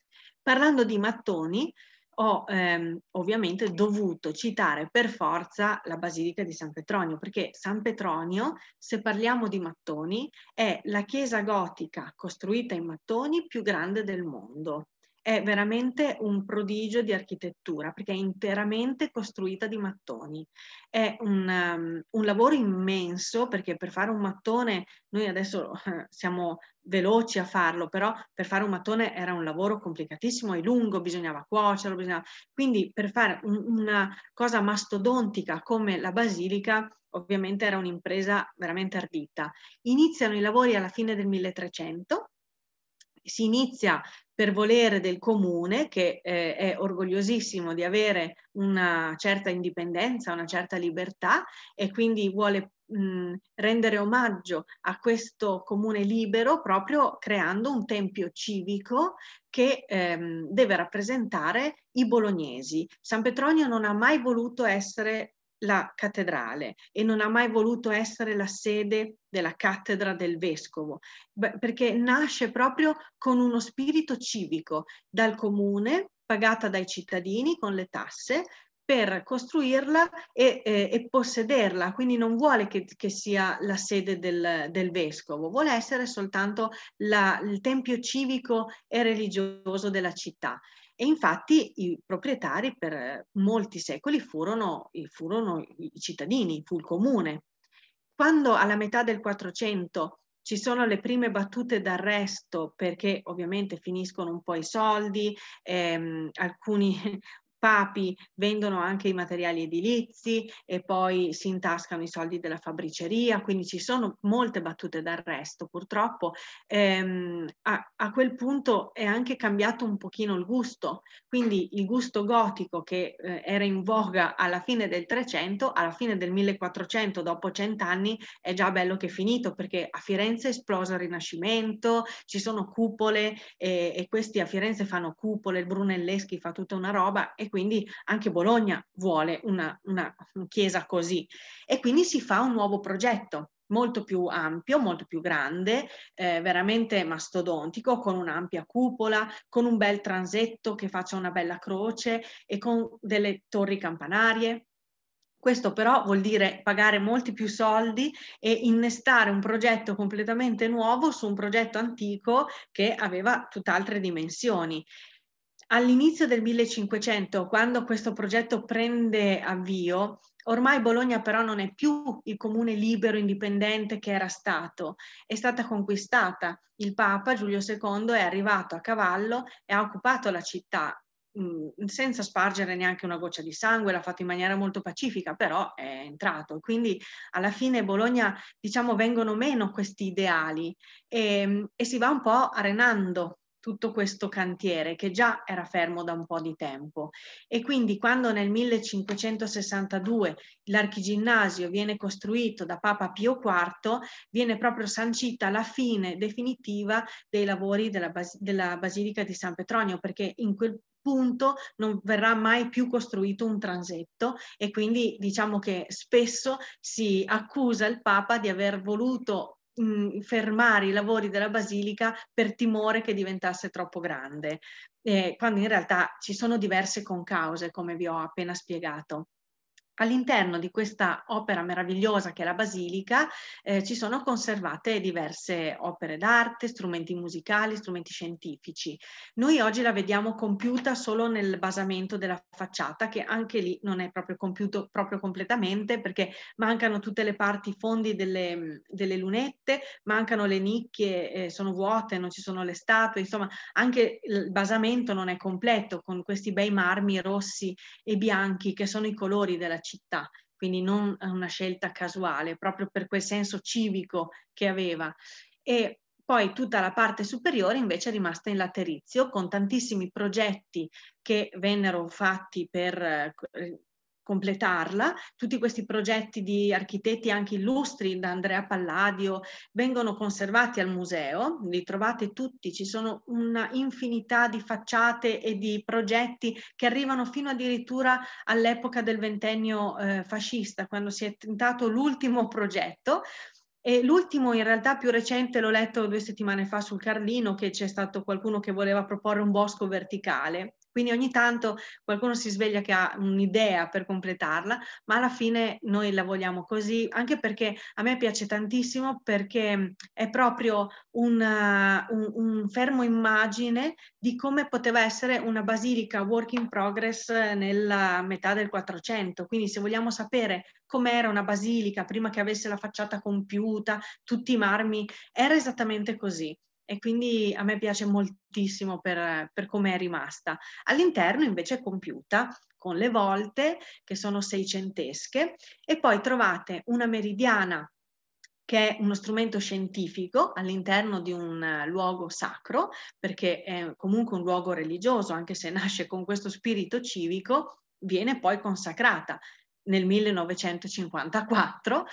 Parlando di mattoni, ho ehm, ovviamente dovuto citare per forza la Basilica di San Petronio, perché San Petronio, se parliamo di mattoni, è la chiesa gotica costruita in mattoni più grande del mondo è veramente un prodigio di architettura perché è interamente costruita di mattoni. È un, um, un lavoro immenso perché per fare un mattone, noi adesso eh, siamo veloci a farlo, però per fare un mattone era un lavoro complicatissimo e lungo, bisognava cuocerlo, bisognava... quindi per fare un, una cosa mastodontica come la basilica ovviamente era un'impresa veramente ardita. Iniziano i lavori alla fine del 1300 si inizia per volere del comune che eh, è orgogliosissimo di avere una certa indipendenza, una certa libertà e quindi vuole mh, rendere omaggio a questo comune libero proprio creando un tempio civico che ehm, deve rappresentare i bolognesi. San Petronio non ha mai voluto essere la cattedrale e non ha mai voluto essere la sede della cattedra del vescovo, perché nasce proprio con uno spirito civico dal comune, pagata dai cittadini con le tasse, per costruirla e, e, e, possederla, quindi non vuole che, che sia la sede del, del vescovo, vuole essere soltanto la, il tempio civico e religioso della città. E infatti i proprietari per molti secoli furono, furono i cittadini, fu il comune. Quando alla metà del 400 ci sono le prime battute d'arresto perché ovviamente finiscono un po' i soldi, ehm, alcuni papi, vendono anche i materiali edilizi e poi si intascano i soldi della fabbriceria, quindi ci sono molte battute d'arresto. Purtroppo ehm, a, a, quel punto è anche cambiato un pochino il gusto, quindi il gusto gotico che eh, era in voga alla fine del 300, alla fine del 1400, dopo cent'anni, è già bello che è finito perché a Firenze è esploso il Rinascimento, ci sono cupole e, e questi a Firenze fanno cupole, il Brunelleschi fa tutta una roba e quindi anche Bologna vuole una, una chiesa così. E quindi si fa un nuovo progetto molto più ampio, molto più grande, eh, veramente mastodontico, con un'ampia cupola, con un bel transetto che faccia una bella croce e con delle torri campanarie. Questo però vuol dire pagare molti più soldi e innestare un progetto completamente nuovo su un progetto antico che aveva tutt'altre dimensioni All'inizio del 1500, quando questo progetto prende avvio, Ormai Bologna però non è più il comune libero indipendente che era stato, è stata conquistata. Il Papa Giulio II è arrivato a cavallo e ha occupato la città mm, senza spargere neanche una goccia di sangue, l'ha fatto in maniera molto pacifica, però è entrato. Quindi alla fine Bologna, diciamo, vengono meno questi ideali e, ehm, e si va un po' arenando tutto questo cantiere che già era fermo da un po' di tempo e quindi quando nel 1562 l'archiginnasio viene costruito da Papa Pio IV viene proprio sancita la fine definitiva dei lavori della, Bas- della Basilica di San Petronio perché in quel punto non verrà mai più costruito un transetto e quindi diciamo che spesso si accusa il Papa di aver voluto mh, mm, fermare i lavori della basilica per timore che diventasse troppo grande, eh, quando in realtà ci sono diverse concause, come vi ho appena spiegato. All'interno di questa opera meravigliosa che è la Basilica eh, ci sono conservate diverse opere d'arte, strumenti musicali, strumenti scientifici. Noi oggi la vediamo compiuta solo nel basamento della facciata che anche lì non è proprio compiuto proprio completamente perché mancano tutte le parti i fondi delle, mm, delle lunette, mancano le nicchie, eh, sono vuote, non ci sono le statue, insomma anche il basamento non è completo con questi bei marmi rossi e bianchi che sono i colori della città città, quindi non una scelta casuale, proprio per quel senso civico che aveva. E poi tutta la parte superiore invece è rimasta in laterizio con tantissimi progetti che vennero fatti per eh, completarla. Tutti questi progetti di architetti anche illustri, da Andrea Palladio, vengono conservati al museo, li trovate tutti, ci sono una infinità di facciate e di progetti che arrivano fino addirittura all'epoca del ventennio eh, fascista, quando si è tentato l'ultimo progetto. E l'ultimo in realtà più recente l'ho letto due settimane fa sul Carlino che c'è stato qualcuno che voleva proporre un bosco verticale quindi ogni tanto qualcuno si sveglia che ha un'idea per completarla, ma alla fine noi la vogliamo così, anche perché a me piace tantissimo perché è proprio una, uh, un, un, fermo immagine di come poteva essere una basilica work in progress eh, nella metà del 400. Quindi se vogliamo sapere com'era una basilica prima che avesse la facciata compiuta, tutti i marmi, era esattamente così e quindi a me piace moltissimo per, per come è rimasta. All'interno invece è compiuta con le volte che sono seicentesche e poi trovate una meridiana che è uno strumento scientifico all'interno di un eh, luogo sacro, perché è comunque un luogo religioso, anche se nasce con questo spirito civico, viene poi consacrata nel 1954,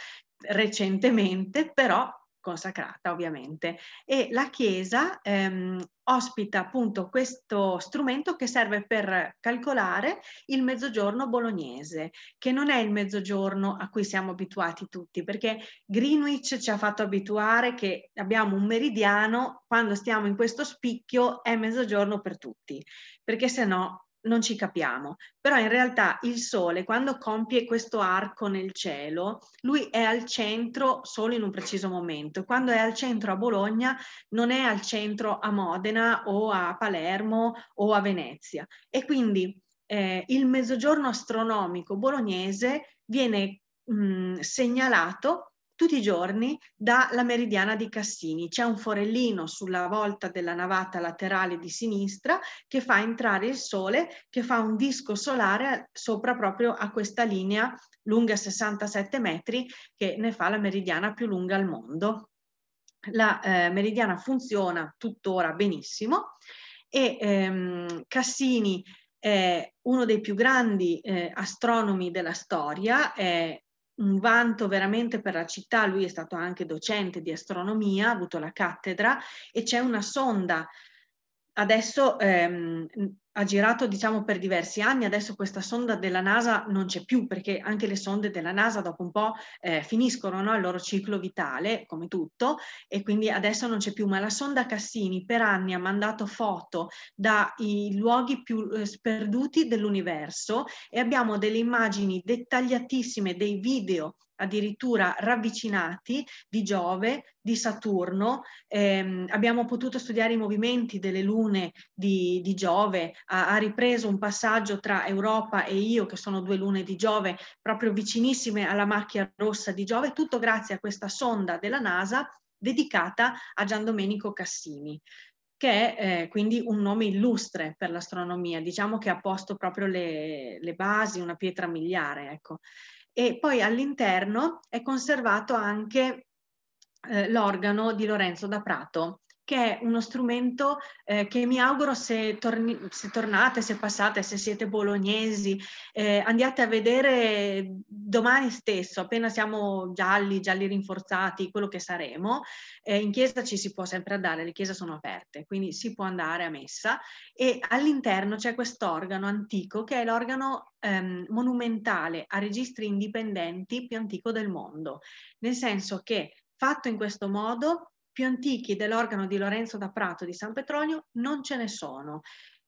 recentemente, però consacrata ovviamente. E la Chiesa ehm, ospita appunto questo strumento che serve per calcolare il mezzogiorno bolognese, che non è il mezzogiorno a cui siamo abituati tutti, perché Greenwich ci ha fatto abituare che abbiamo un meridiano, quando stiamo in questo spicchio è mezzogiorno per tutti, perché se no non ci capiamo, però in realtà il Sole quando compie questo arco nel cielo, lui è al centro solo in un preciso momento, quando è al centro a Bologna non è al centro a Modena o a Palermo o a Venezia e quindi eh, il mezzogiorno astronomico bolognese viene mh, mm, segnalato tutti i giorni dalla meridiana di Cassini. C'è un forellino sulla volta della navata laterale di sinistra che fa entrare il sole, che fa un disco solare sopra proprio a questa linea lunga 67 metri che ne fa la meridiana più lunga al mondo. La eh, meridiana funziona tuttora benissimo e ehm, Cassini è uno dei più grandi eh, astronomi della storia, è un vanto veramente per la città, lui è stato anche docente di astronomia, ha avuto la cattedra e c'è una sonda adesso ehm, ha girato diciamo, per diversi anni, adesso questa sonda della NASA non c'è più perché anche le sonde della NASA dopo un po' eh, finiscono no? il loro ciclo vitale come tutto e quindi adesso non c'è più, ma la sonda Cassini per anni ha mandato foto dai luoghi più eh, sperduti dell'universo e abbiamo delle immagini dettagliatissime, dei video addirittura ravvicinati di Giove, di Saturno, eh, abbiamo potuto studiare i movimenti delle lune di, di Giove, ha, ha, ripreso un passaggio tra Europa e io, che sono due lune di Giove, proprio vicinissime alla macchia rossa di Giove, tutto grazie a questa sonda della NASA dedicata a Gian Domenico Cassini che è eh, quindi un nome illustre per l'astronomia, diciamo che ha posto proprio le, le basi, una pietra miliare. Ecco e poi all'interno è conservato anche eh, l'organo di Lorenzo da Prato che è uno strumento eh, che mi auguro se, torni, se, tornate, se passate, se siete bolognesi, eh, andiate a vedere domani stesso, appena siamo gialli, gialli rinforzati, quello che saremo. Eh, in chiesa ci si può sempre andare, le chiese sono aperte, quindi si può andare a messa e all'interno c'è quest'organo antico che è l'organo ehm, monumentale a registri indipendenti più antico del mondo, nel senso che fatto in questo modo più antichi dell'organo di Lorenzo da Prato di San Petronio non ce ne sono.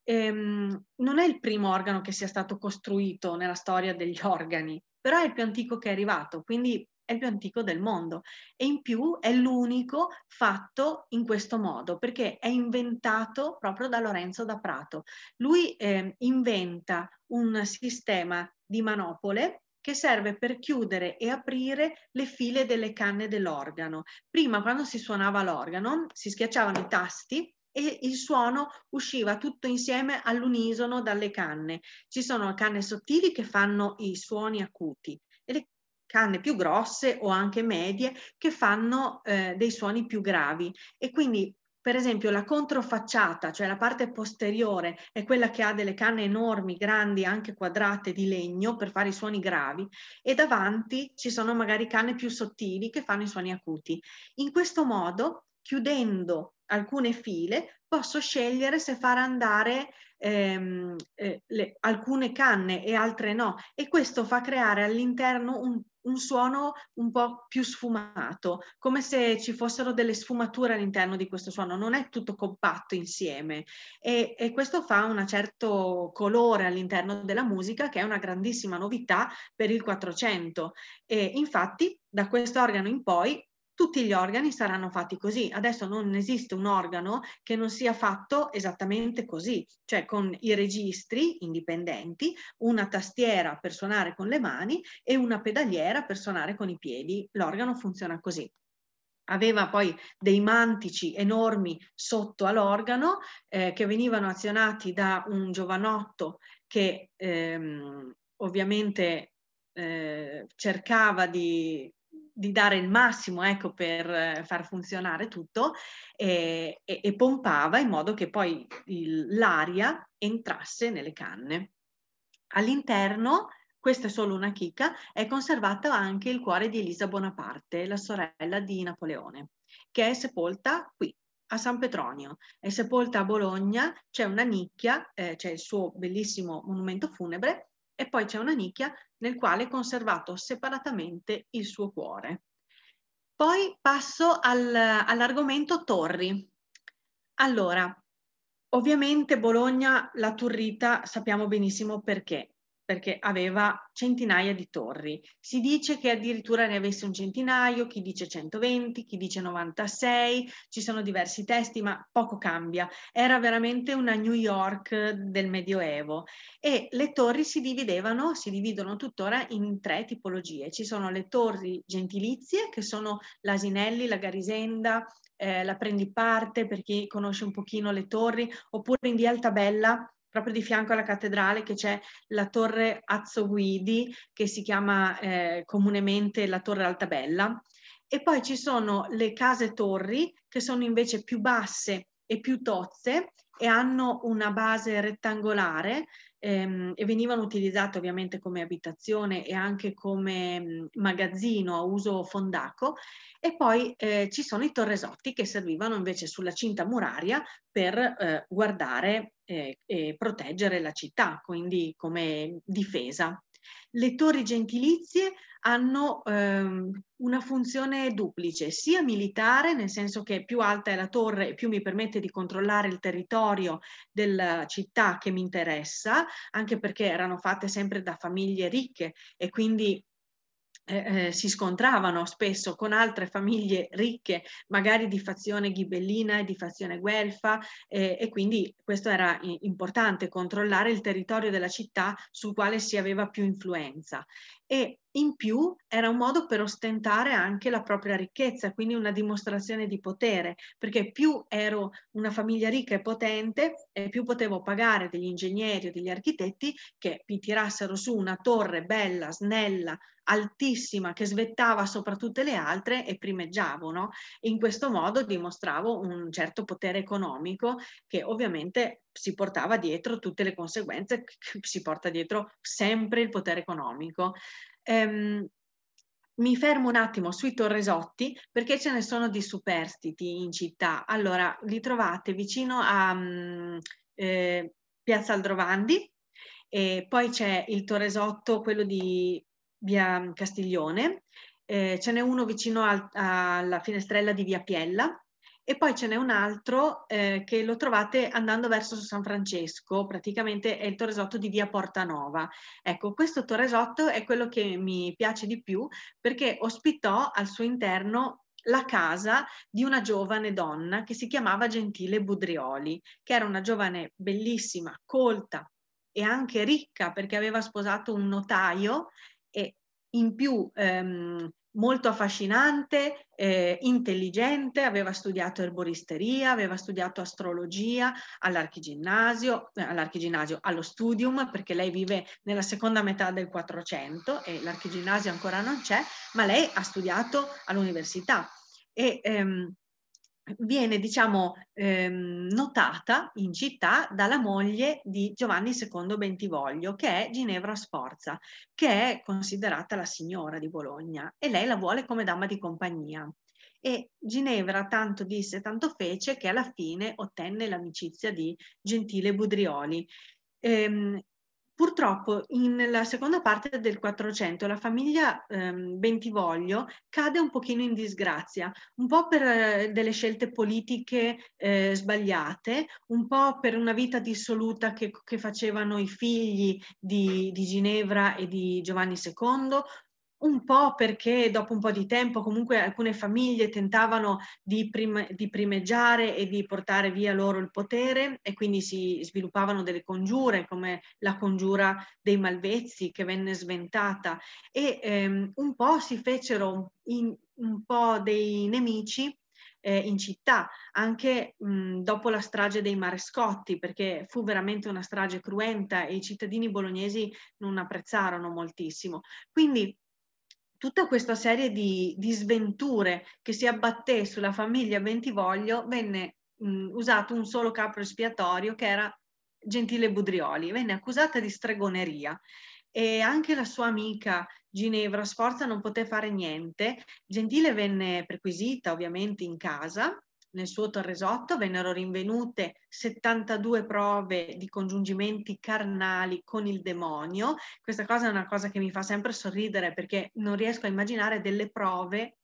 Ehm, non è il primo organo che sia stato costruito nella storia degli organi, però è il più antico che è arrivato, quindi è il più antico del mondo e in più è l'unico fatto in questo modo perché è inventato proprio da Lorenzo da Prato. Lui eh, inventa un sistema di manopole che serve per chiudere e aprire le file delle canne dell'organo. Prima, quando si suonava l'organo, si schiacciavano i tasti e il suono usciva tutto insieme all'unisono dalle canne. Ci sono canne sottili che fanno i suoni acuti e le canne più grosse o anche medie che fanno eh, dei suoni più gravi e quindi per esempio la controfacciata, cioè la parte posteriore, è quella che ha delle canne enormi, grandi, anche quadrate di legno per fare i suoni gravi e davanti ci sono magari canne più sottili che fanno i suoni acuti. In questo modo, chiudendo alcune file, posso scegliere se far andare ehm, eh, le, alcune canne e altre no e questo fa creare all'interno un un suono un po' più sfumato, come se ci fossero delle sfumature all'interno di questo suono, non è tutto compatto insieme e, e questo fa un certo colore all'interno della musica che è una grandissima novità per il 400 e infatti da questo organo in poi tutti gli organi saranno fatti così. Adesso non esiste un organo che non sia fatto esattamente così, cioè con i registri indipendenti, una tastiera per suonare con le mani e una pedaliera per suonare con i piedi. L'organo funziona così aveva poi dei mantici enormi sotto all'organo eh, che venivano azionati da un giovanotto che ehm, ovviamente eh, cercava di di dare il massimo ecco, per eh, far funzionare tutto e, e, e pompava in modo che poi il, l'aria entrasse nelle canne. All'interno, questa è solo una chicca, è conservato anche il cuore di Elisa Bonaparte, la sorella di Napoleone, che è sepolta qui, a San Petronio. È sepolta a Bologna, c'è una nicchia, eh, c'è il suo bellissimo monumento funebre e poi c'è una nicchia nel quale è conservato separatamente il suo cuore. Poi passo al, all'argomento torri. Allora, ovviamente Bologna, la turrita, sappiamo benissimo perché perché aveva centinaia di torri. Si dice che addirittura ne avesse un centinaio, chi dice 120, chi dice 96, ci sono diversi testi, ma poco cambia. Era veramente una New York del Medioevo e le torri si dividevano, si dividono tuttora in tre tipologie. Ci sono le torri gentilizie, che sono l'Asinelli, la Garisenda, eh, la Prendiparte, per chi conosce un pochino le torri, oppure in Via Altabella, proprio di fianco alla cattedrale che c'è la torre Azzo Guidi che si chiama eh, comunemente la torre Altabella e poi ci sono le case torri che sono invece più basse e più tozze e hanno una base rettangolare ehm, e venivano utilizzate ovviamente come abitazione e anche come magazzino a uso fondaco e poi eh, ci sono i torresotti che servivano invece sulla cinta muraria per eh, guardare eh, e proteggere la città, quindi come difesa. Le torri gentilizie hanno ehm, una funzione duplice, sia militare, nel senso che più alta è la torre e più mi permette di controllare il territorio della città che mi interessa, anche perché erano fatte sempre da famiglie ricche e quindi eh, eh, si scontravano spesso con altre famiglie ricche, magari di fazione ghibellina e di fazione guelfa, eh, e quindi questo era importante, controllare il territorio della città sul quale si aveva più influenza e in più era un modo per ostentare anche la propria ricchezza, quindi una dimostrazione di potere, perché più ero una famiglia ricca e potente e più potevo pagare degli ingegneri o degli architetti che mi tirassero su una torre bella, snella, altissima, che svettava sopra tutte le altre e primeggiavo. No? In questo modo dimostravo un certo potere economico che ovviamente si portava dietro tutte le conseguenze che si porta dietro sempre il potere economico. Ehm, mi fermo un attimo sui torresotti perché ce ne sono di superstiti in città. Allora, li trovate vicino a mm, eh, Piazza Aldrovandi e poi c'è il torresotto, quello di via mm, Castiglione, eh, ce n'è uno vicino al, alla finestrella di via Piella e poi ce n'è un altro eh, che lo trovate andando verso San Francesco, praticamente è il torresotto di via Portanova. Ecco, questo torresotto è quello che mi piace di più perché ospitò al suo interno la casa di una giovane donna che si chiamava Gentile Budrioli, che era una giovane bellissima, colta e anche ricca perché aveva sposato un notaio e in più ehm, molto affascinante, eh, intelligente, aveva studiato erboristeria, aveva studiato astrologia all'archiginnasio, eh, all'archiginnasio, allo studium, perché lei vive nella seconda metà del 400 e l'archiginnasio ancora non c'è, ma lei ha studiato all'università. E, ehm, viene diciamo ehm, notata in città dalla moglie di Giovanni II Bentivoglio che è Ginevra Sforza che è considerata la signora di Bologna e lei la vuole come dama di compagnia e Ginevra tanto disse tanto fece che alla fine ottenne l'amicizia di Gentile Budrioli ehm, Purtroppo nella seconda parte del Quattrocento la famiglia ehm, Bentivoglio cade un pochino in disgrazia, un po' per eh, delle scelte politiche eh, sbagliate, un po' per una vita dissoluta che, che facevano i figli di, di Ginevra e di Giovanni II, un po' perché dopo un po' di tempo comunque alcune famiglie tentavano di, prime, di, primeggiare e di portare via loro il potere e quindi si sviluppavano delle congiure come la congiura dei Malvezzi che venne sventata e ehm, un po' si fecero in, un po' dei nemici eh, in città, anche mh, dopo la strage dei Marescotti, perché fu veramente una strage cruenta e i cittadini bolognesi non apprezzarono moltissimo. Quindi tutta questa serie di, di sventure che si abbatté sulla famiglia Bentivoglio venne mh, mm, usato un solo capro espiatorio che era Gentile Budrioli, venne accusata di stregoneria e anche la sua amica Ginevra Sforza non poté fare niente. Gentile venne perquisita ovviamente in casa nel suo torresotto vennero rinvenute 72 prove di congiungimenti carnali con il demonio. Questa cosa è una cosa che mi fa sempre sorridere perché non riesco a immaginare delle prove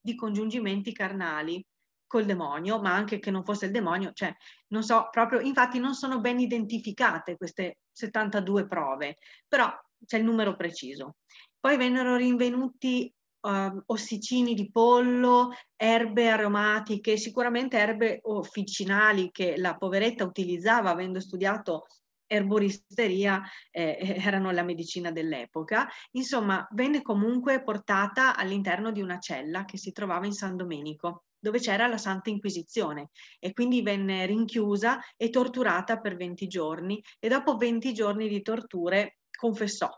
di congiungimenti carnali col demonio, ma anche che non fosse il demonio, cioè non so proprio, infatti non sono ben identificate queste 72 prove, però c'è il numero preciso. Poi vennero rinvenuti um, ehm, ossicini di pollo, erbe aromatiche, sicuramente erbe officinali che la poveretta utilizzava avendo studiato erboristeria eh, eh, erano la medicina dell'epoca. Insomma, venne comunque portata all'interno di una cella che si trovava in San Domenico, dove c'era la Santa Inquisizione e quindi venne rinchiusa e torturata per 20 giorni e dopo 20 giorni di torture confessò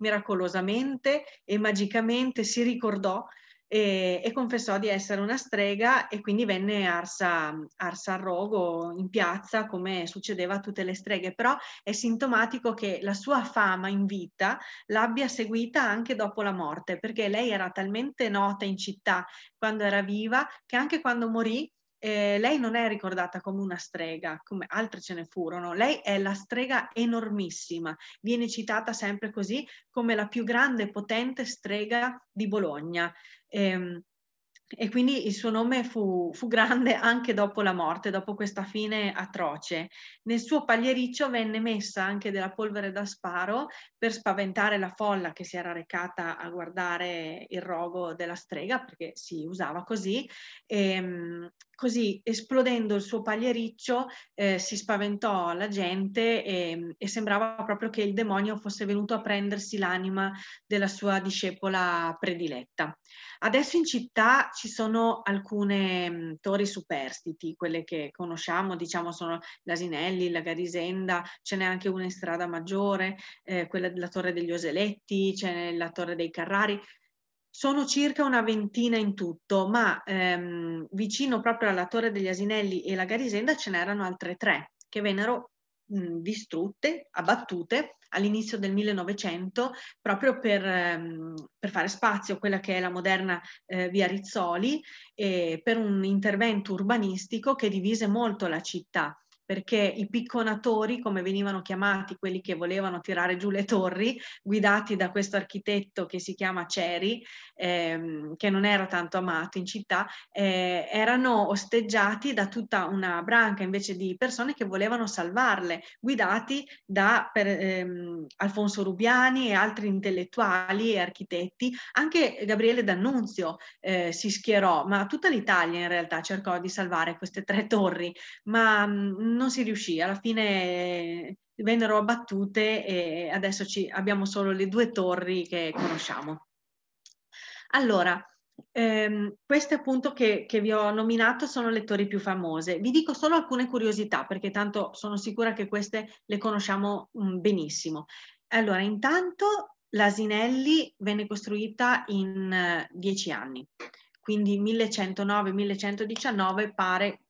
miracolosamente e magicamente si ricordò e, eh, e, confessò di essere una strega e quindi venne arsa, arsa, a rogo in piazza come succedeva a tutte le streghe, però è sintomatico che la sua fama in vita l'abbia seguita anche dopo la morte, perché lei era talmente nota in città quando era viva che anche quando morì eh, lei non è ricordata come una strega, come altre ce ne furono, lei è la strega enormissima, viene citata sempre così come la più grande e potente strega di Bologna. Eh, e quindi il suo nome fu, fu, grande anche dopo la morte, dopo questa fine atroce. Nel suo pagliericcio venne messa anche della polvere da sparo per spaventare la folla che si era recata a guardare il rogo della strega, perché si usava così, e, ehm, così esplodendo il suo pagliericcio eh, si spaventò la gente e, ehm, e sembrava proprio che il demonio fosse venuto a prendersi l'anima della sua discepola prediletta. Adesso in città ci sono alcune mh, mhmm, tori superstiti, quelle che conosciamo, diciamo sono l'Asinelli, la Garisenda, ce n'è anche una in strada maggiore, eh, quella della Torre degli Oseletti, c'è la Torre dei Carrari, sono circa una ventina in tutto, ma ehm, vicino proprio alla Torre degli Asinelli e la Garisenda ce n'erano altre tre che vennero mh, mhmm, distrutte, abbattute all'inizio del 1900 proprio per, ehm, per fare spazio a quella che è la moderna eh, via Rizzoli e eh, per un intervento urbanistico che divise molto la città perché i picconatori, come venivano chiamati quelli che volevano tirare giù le torri, guidati da questo architetto che si chiama Ceri, ehm, che non era tanto amato in città, eh, erano osteggiati da tutta una branca invece di persone che volevano salvarle, guidati da per, ehm, Alfonso Rubiani e altri intellettuali e architetti. Anche Gabriele D'Annunzio eh, si schierò, ma tutta l'Italia in realtà cercò di salvare queste tre torri, ma mh, mm, non si riuscì, alla fine eh, vennero abbattute e adesso ci, abbiamo solo le due torri che conosciamo. Allora, ehm, queste appunto che, che, vi ho nominato sono le torri più famose. Vi dico solo alcune curiosità perché tanto sono sicura che queste le conosciamo mh, mm, benissimo. Allora, intanto l'Asinelli venne costruita in eh, dieci anni, quindi 1109-1119 pare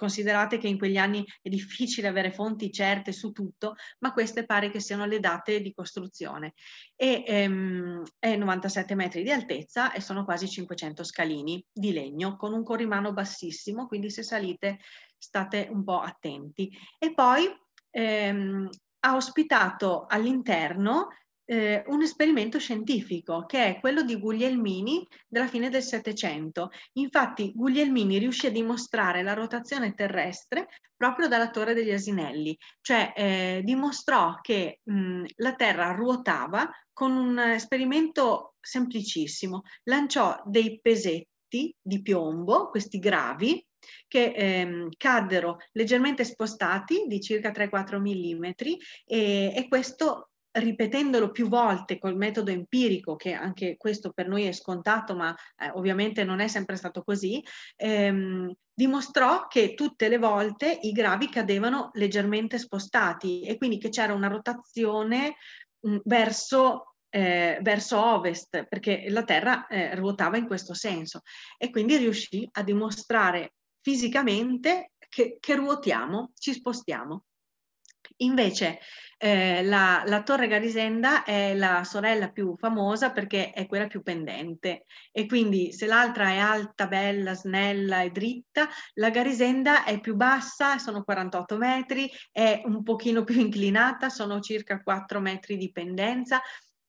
Considerate che in quegli anni è difficile avere fonti certe su tutto, ma queste pare che siano le date di costruzione. E, ehm, è 97 metri di altezza e sono quasi 500 scalini di legno con un corrimano bassissimo, quindi se salite state un po' attenti. E poi ehm, ha ospitato all'interno eh, un esperimento scientifico che è quello di Guglielmini della fine del Settecento. Infatti Guglielmini riuscì a dimostrare la rotazione terrestre proprio dalla Torre degli Asinelli, cioè eh, dimostrò che mh, la Terra ruotava con un esperimento semplicissimo. Lanciò dei pesetti di piombo, questi gravi, che ehm, caddero leggermente spostati di circa 3-4 mm e, e questo ripetendolo più volte col metodo empirico, che anche questo per noi è scontato, ma eh, ovviamente non è sempre stato così, ehm, dimostrò che tutte le volte i gravi cadevano leggermente spostati e quindi che c'era una rotazione mh, verso eh, verso ovest, perché la Terra eh, ruotava in questo senso e quindi riuscì a dimostrare fisicamente che, che ruotiamo, ci spostiamo. Invece eh, la, la, Torre Garisenda è la sorella più famosa perché è quella più pendente e quindi se l'altra è alta, bella, snella e dritta, la Garisenda è più bassa, sono 48 metri, è un pochino più inclinata, sono circa 4 metri di pendenza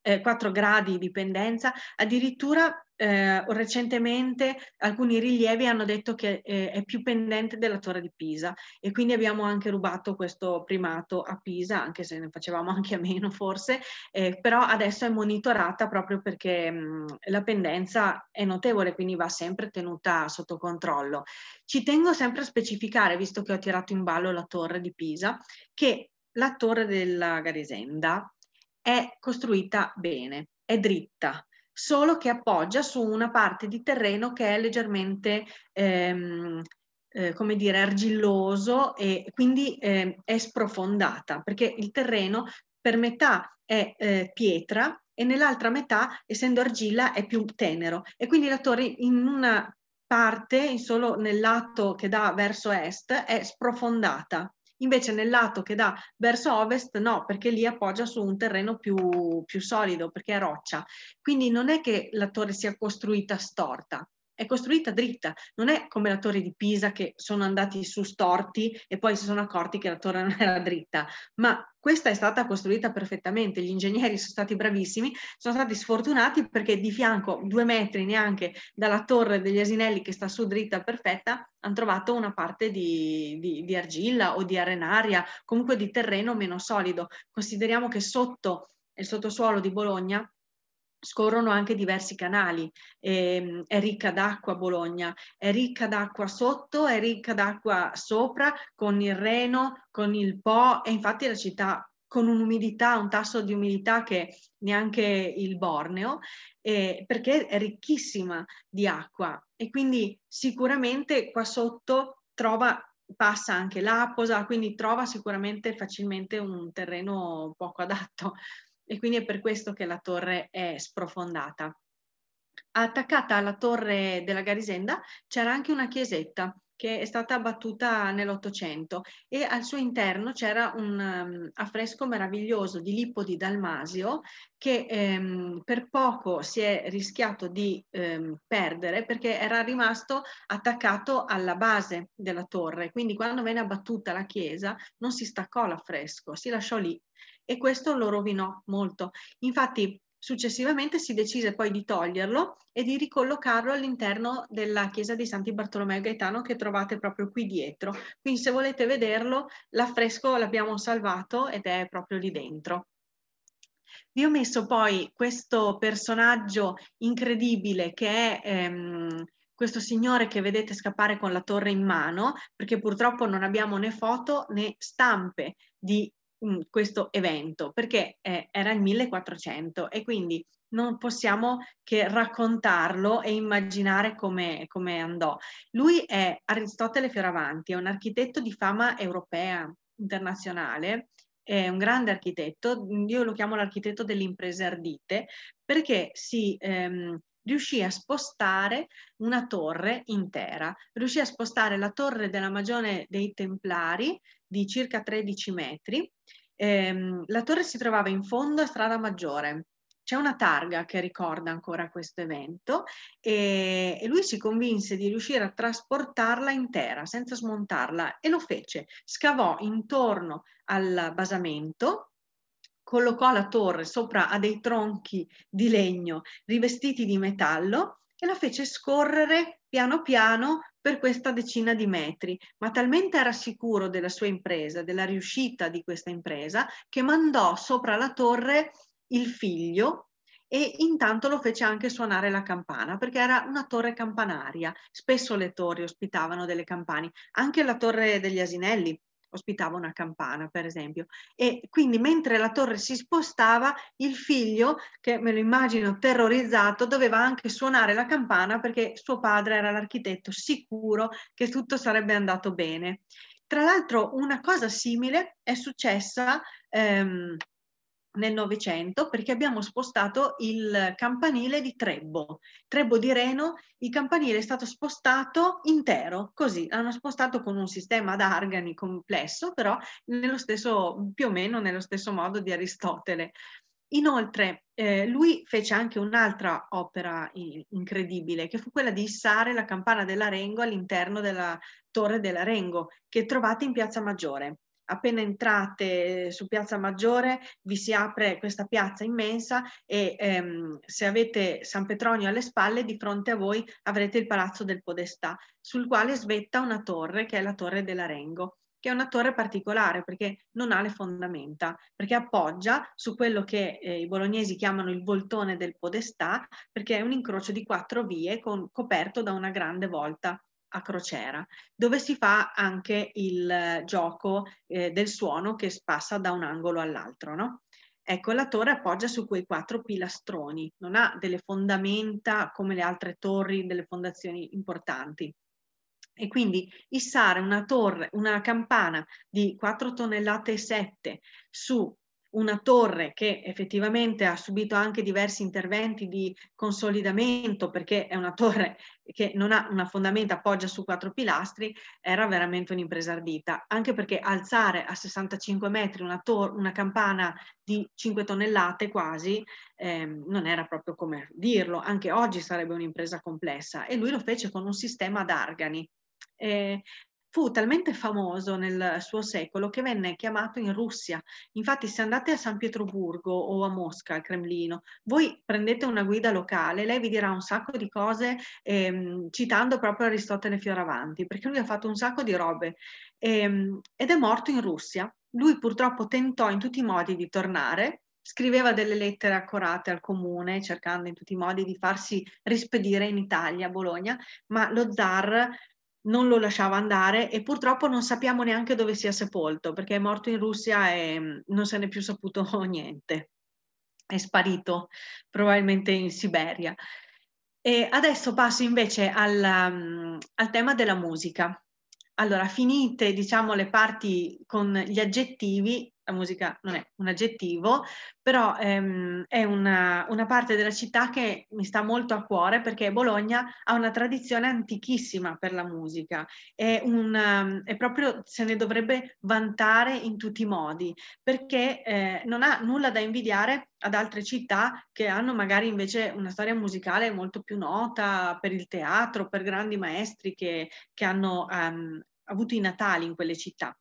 eh, 4 gradi di pendenza, addirittura eh, recentemente alcuni rilievi hanno detto che eh, è più pendente della torre di Pisa e quindi abbiamo anche rubato questo primato a Pisa, anche se ne facevamo anche a meno forse, eh, però adesso è monitorata proprio perché mh, la pendenza è notevole, quindi va sempre tenuta sotto controllo. Ci tengo sempre a specificare, visto che ho tirato in ballo la torre di Pisa, che la torre della Garisenda è costruita bene, è dritta, solo che appoggia su una parte di terreno che è leggermente, ehm, eh, come dire, argilloso e quindi eh, è sprofondata, perché il terreno per metà è eh, pietra e nell'altra metà, essendo argilla, è più tenero. E quindi la torre in una parte, solo nel lato che dà verso est, è sprofondata invece nel lato che dà verso ovest no, perché lì appoggia su un terreno più, più solido, perché è roccia. Quindi non è che la torre sia costruita storta, è costruita dritta, non è come la torre di Pisa che sono andati su storti e poi si sono accorti che la torre non era dritta, ma questa è stata costruita perfettamente, gli ingegneri sono stati bravissimi, sono stati sfortunati perché di fianco, due metri neanche dalla torre degli asinelli che sta su dritta perfetta, hanno trovato una parte di, di, di argilla o di arenaria, comunque di terreno meno solido. Consideriamo che sotto il sottosuolo di Bologna scorrono anche diversi canali, eh, è ricca d'acqua Bologna, è ricca d'acqua sotto, è ricca d'acqua sopra, con il Reno, con il Po, e infatti la città con un'umidità, un tasso di umidità che neanche il Borneo, eh, perché è ricchissima di acqua e quindi sicuramente qua sotto trova, passa anche l'aposa, quindi trova sicuramente facilmente un terreno poco adatto e quindi è per questo che la torre è sprofondata. Attaccata alla torre della Garisenda c'era anche una chiesetta che è stata abbattuta nell'Ottocento e al suo interno c'era un um, affresco meraviglioso di Lippo di Dalmasio che ehm, per poco si è rischiato di ehm, perdere perché era rimasto attaccato alla base della torre. Quindi quando venne abbattuta la chiesa non si staccò l'affresco, si lasciò lì e questo lo rovinò molto. Infatti successivamente si decise poi di toglierlo e di ricollocarlo all'interno della chiesa di Santi Bartolomeo Gaetano che trovate proprio qui dietro. Quindi se volete vederlo, l'affresco l'abbiamo salvato ed è proprio lì dentro. Vi ho messo poi questo personaggio incredibile che è ehm, questo signore che vedete scappare con la torre in mano, perché purtroppo non abbiamo né foto né stampe di Mhmm, questo evento, perché eh, era il 1400 e quindi non possiamo che raccontarlo e immaginare come, come andò. Lui è Aristotele Fioravanti, è un architetto di fama europea, internazionale, è un grande architetto, io lo chiamo l'architetto delle imprese ardite, perché si ehm, riuscì a spostare una torre intera, riuscì a spostare la torre della Magione dei Templari di circa 13 metri. Ehm, la torre si trovava in fondo a Strada Maggiore. C'è una targa che ricorda ancora questo evento e, e lui si convinse di riuscire a trasportarla intera senza smontarla e lo fece. Scavò intorno al basamento collocò la torre sopra a dei tronchi di legno rivestiti di metallo e la fece scorrere piano piano per questa decina di metri, ma talmente era sicuro della sua impresa, della riuscita di questa impresa, che mandò sopra la torre il figlio e intanto lo fece anche suonare la campana, perché era una torre campanaria. Spesso le torri ospitavano delle campane, anche la torre degli asinelli ospitava una campana, per esempio. E quindi mentre la torre si spostava, il figlio, che me lo immagino terrorizzato, doveva anche suonare la campana perché suo padre era l'architetto sicuro che tutto sarebbe andato bene. Tra l'altro una cosa simile è successa ehm, nel Novecento perché abbiamo spostato il campanile di Trebbo. Trebbo di Reno, il campanile è stato spostato intero, così l'hanno spostato con un sistema d'argani complesso, però nello stesso, più o meno nello stesso modo di Aristotele. Inoltre, eh, lui fece anche un'altra opera in- incredibile, che fu quella di issare la campana dell'Arengo all'interno della torre dell'Arengo, che trovate in Piazza Maggiore appena entrate eh, su Piazza Maggiore vi si apre questa piazza immensa e ehm, se avete San Petronio alle spalle di fronte a voi avrete il Palazzo del Podestà sul quale svetta una torre che è la Torre dell'Arengo che è una torre particolare perché non ha le fondamenta, perché appoggia su quello che eh, i bolognesi chiamano il voltone del podestà, perché è un incrocio di quattro vie con, coperto da una grande volta a crociera, dove si fa anche il eh, gioco eh, del suono che passa da un angolo all'altro, no? Ecco, la torre appoggia su quei quattro pilastroni, non ha delle fondamenta come le altre torri, delle fondazioni importanti. E quindi issare una torre, una campana di 4 tonnellate e 7 su una torre che effettivamente ha subito anche diversi interventi di consolidamento perché è una torre che non ha una fondamenta, appoggia su quattro pilastri, era veramente un'impresa ardita, anche perché alzare a 65 metri una, tor- una campana di 5 tonnellate quasi ehm, non era proprio come dirlo, anche oggi sarebbe un'impresa complessa e lui lo fece con un sistema ad argani. Eh, fu talmente famoso nel suo secolo che venne chiamato in Russia. Infatti se andate a San Pietroburgo o a Mosca, al Cremlino, voi prendete una guida locale, lei vi dirà un sacco di cose ehm, citando proprio Aristotele Fioravanti, perché lui ha fatto un sacco di robe ehm, ed è morto in Russia. Lui purtroppo tentò in tutti i modi di tornare, scriveva delle lettere accorate al comune cercando in tutti i modi di farsi rispedire in Italia, a Bologna, ma lo zar non lo lasciava andare e purtroppo non sappiamo neanche dove sia sepolto perché è morto in Russia e mm, non se n'è più saputo niente. È sparito probabilmente in Siberia. E adesso passo invece al, mm, al tema della musica. Allora, finite diciamo le parti con gli aggettivi, la musica non è un aggettivo, però ehm, è una, una, parte della città che mi sta molto a cuore perché Bologna ha una tradizione antichissima per la musica e proprio se ne dovrebbe vantare in tutti i modi perché eh, non ha nulla da invidiare ad altre città che hanno magari invece una storia musicale molto più nota per il teatro, per grandi maestri che, che hanno um, avuto i natali in quelle città.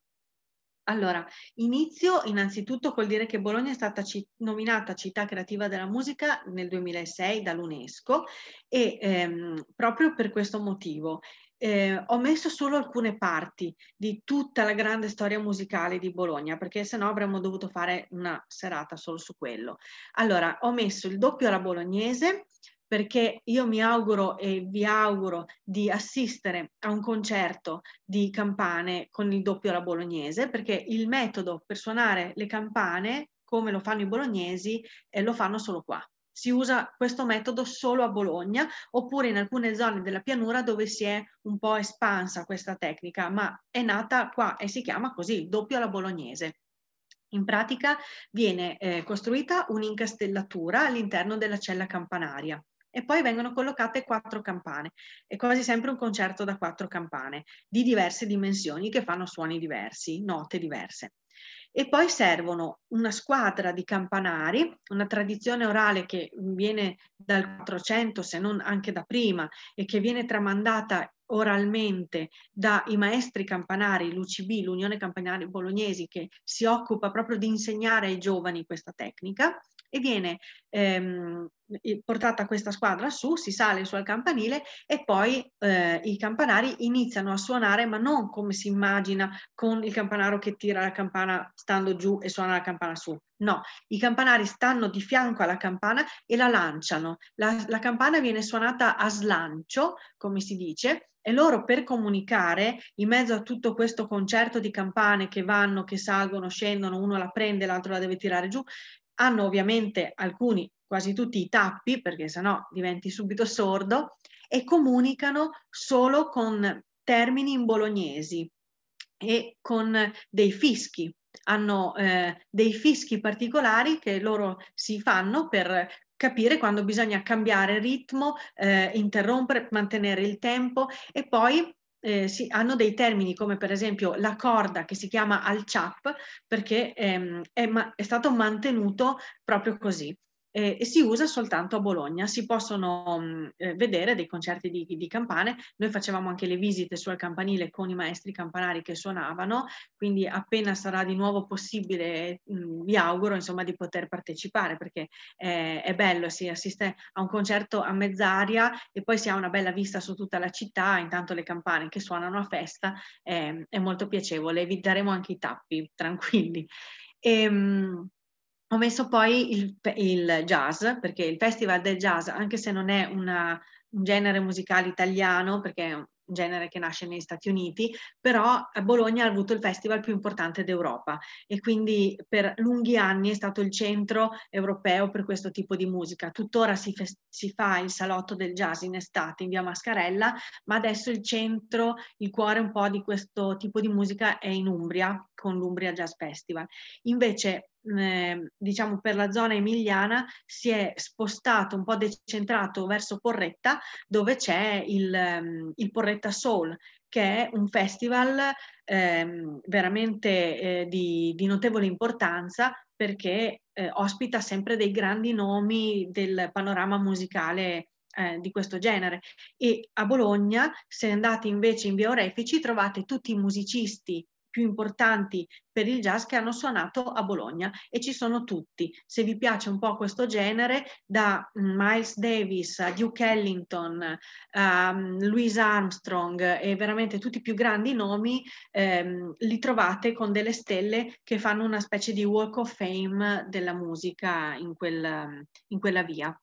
Allora, inizio innanzitutto col dire che Bologna è stata ci nominata città creativa della musica nel 2006 dall'UNESCO e ehm, proprio per questo motivo. Eh, ho messo solo alcune parti di tutta la grande storia musicale di Bologna, perché sennò avremmo dovuto fare una serata solo su quello. Allora, ho messo il doppio alla bolognese, perché io mi auguro e vi auguro di assistere a un concerto di campane con il doppio alla bolognese, perché il metodo per suonare le campane, come lo fanno i bolognesi, eh, lo fanno solo qua. Si usa questo metodo solo a Bologna oppure in alcune zone della pianura dove si è un po' espansa questa tecnica, ma è nata qua e si chiama così, doppio alla bolognese. In pratica viene eh, costruita un'incastellatura all'interno della cella campanaria e poi vengono collocate quattro campane. È quasi sempre un concerto da quattro campane di diverse dimensioni che fanno suoni diversi, note diverse. E poi servono una squadra di campanari, una tradizione orale che viene dal 400 se non anche da prima e che viene tramandata oralmente dai maestri campanari, l'UCB, l'Unione Campanari Bolognesi, che si occupa proprio di insegnare ai giovani questa tecnica e viene ehm, portata questa squadra su, si sale su al campanile e poi eh, i campanari iniziano a suonare, ma non come si immagina con il campanaro che tira la campana stando giù e suona la campana su. No, i campanari stanno di fianco alla campana e la lanciano. La, la campana viene suonata a slancio, come si dice, e loro per comunicare in mezzo a tutto questo concerto di campane che vanno, che salgono, scendono, uno la prende, l'altro la deve tirare giù, hanno ovviamente alcuni, quasi tutti i tappi, perché sennò diventi subito sordo, e comunicano solo con termini in bolognesi e con dei fischi. Hanno eh, dei fischi particolari che loro si fanno per capire quando bisogna cambiare ritmo, eh, interrompere, mantenere il tempo e poi eh, sì, hanno dei termini come per esempio la corda che si chiama al-chap perché ehm, è, ma- è stato mantenuto proprio così eh, e si usa soltanto a Bologna. Si possono mh, mm, eh, vedere dei concerti di, di, campane. Noi facevamo anche le visite sul campanile con i maestri campanari che suonavano, quindi appena sarà di nuovo possibile mh, mm, vi auguro insomma, di poter partecipare perché eh, è bello, si assiste a un concerto a mezz'aria e poi si ha una bella vista su tutta la città, intanto le campane che suonano a festa, eh, è molto piacevole. Vi daremo anche i tappi, tranquilli. E, ehm, mh, ho messo poi il, il, jazz, perché il Festival del Jazz, anche se non è una, un genere musicale italiano, perché è un genere che nasce negli Stati Uniti, però Bologna ha avuto il festival più importante d'Europa e quindi per lunghi anni è stato il centro europeo per questo tipo di musica. Tuttora si, fe- si fa il salotto del jazz in estate in via Mascarella, ma adesso il centro, il cuore un po' di questo tipo di musica è in Umbria con l'Umbria Jazz Festival. Invece Ehm, diciamo per la zona emiliana si è spostato un po' decentrato verso Porretta dove c'è il, ehm, il Porretta Soul che è un festival ehm, veramente eh, di, di, notevole importanza perché eh, ospita sempre dei grandi nomi del panorama musicale eh, di questo genere. E a Bologna, se andate invece in via Orefici, trovate tutti i musicisti più importanti per il jazz che hanno suonato a Bologna e ci sono tutti. Se vi piace un po' questo genere, da mm, Miles Davis a Duke Ellington, um, Louis Armstrong e veramente tutti i più grandi nomi, ehm, li trovate con delle stelle che fanno una specie di walk of fame della musica in, quel, in quella via.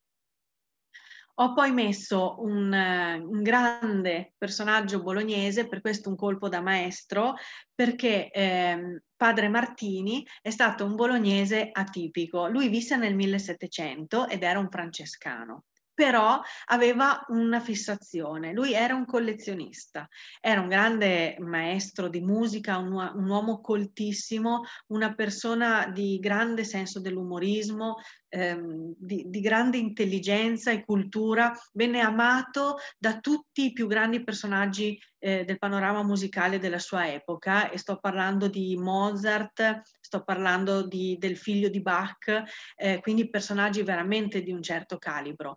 Ho poi messo un, eh, un, grande personaggio bolognese, per questo un colpo da maestro, perché eh, padre Martini è stato un bolognese atipico. Lui visse nel 1700 ed era un francescano però aveva una fissazione, lui era un collezionista, era un grande maestro di musica, un, un uomo coltissimo, una persona di grande senso dell'umorismo, ehm, di, di, grande intelligenza e cultura, venne amato da tutti i più grandi personaggi eh, del panorama musicale della sua epoca e sto parlando di Mozart, sto parlando di, del figlio di Bach, eh, quindi personaggi veramente di un certo calibro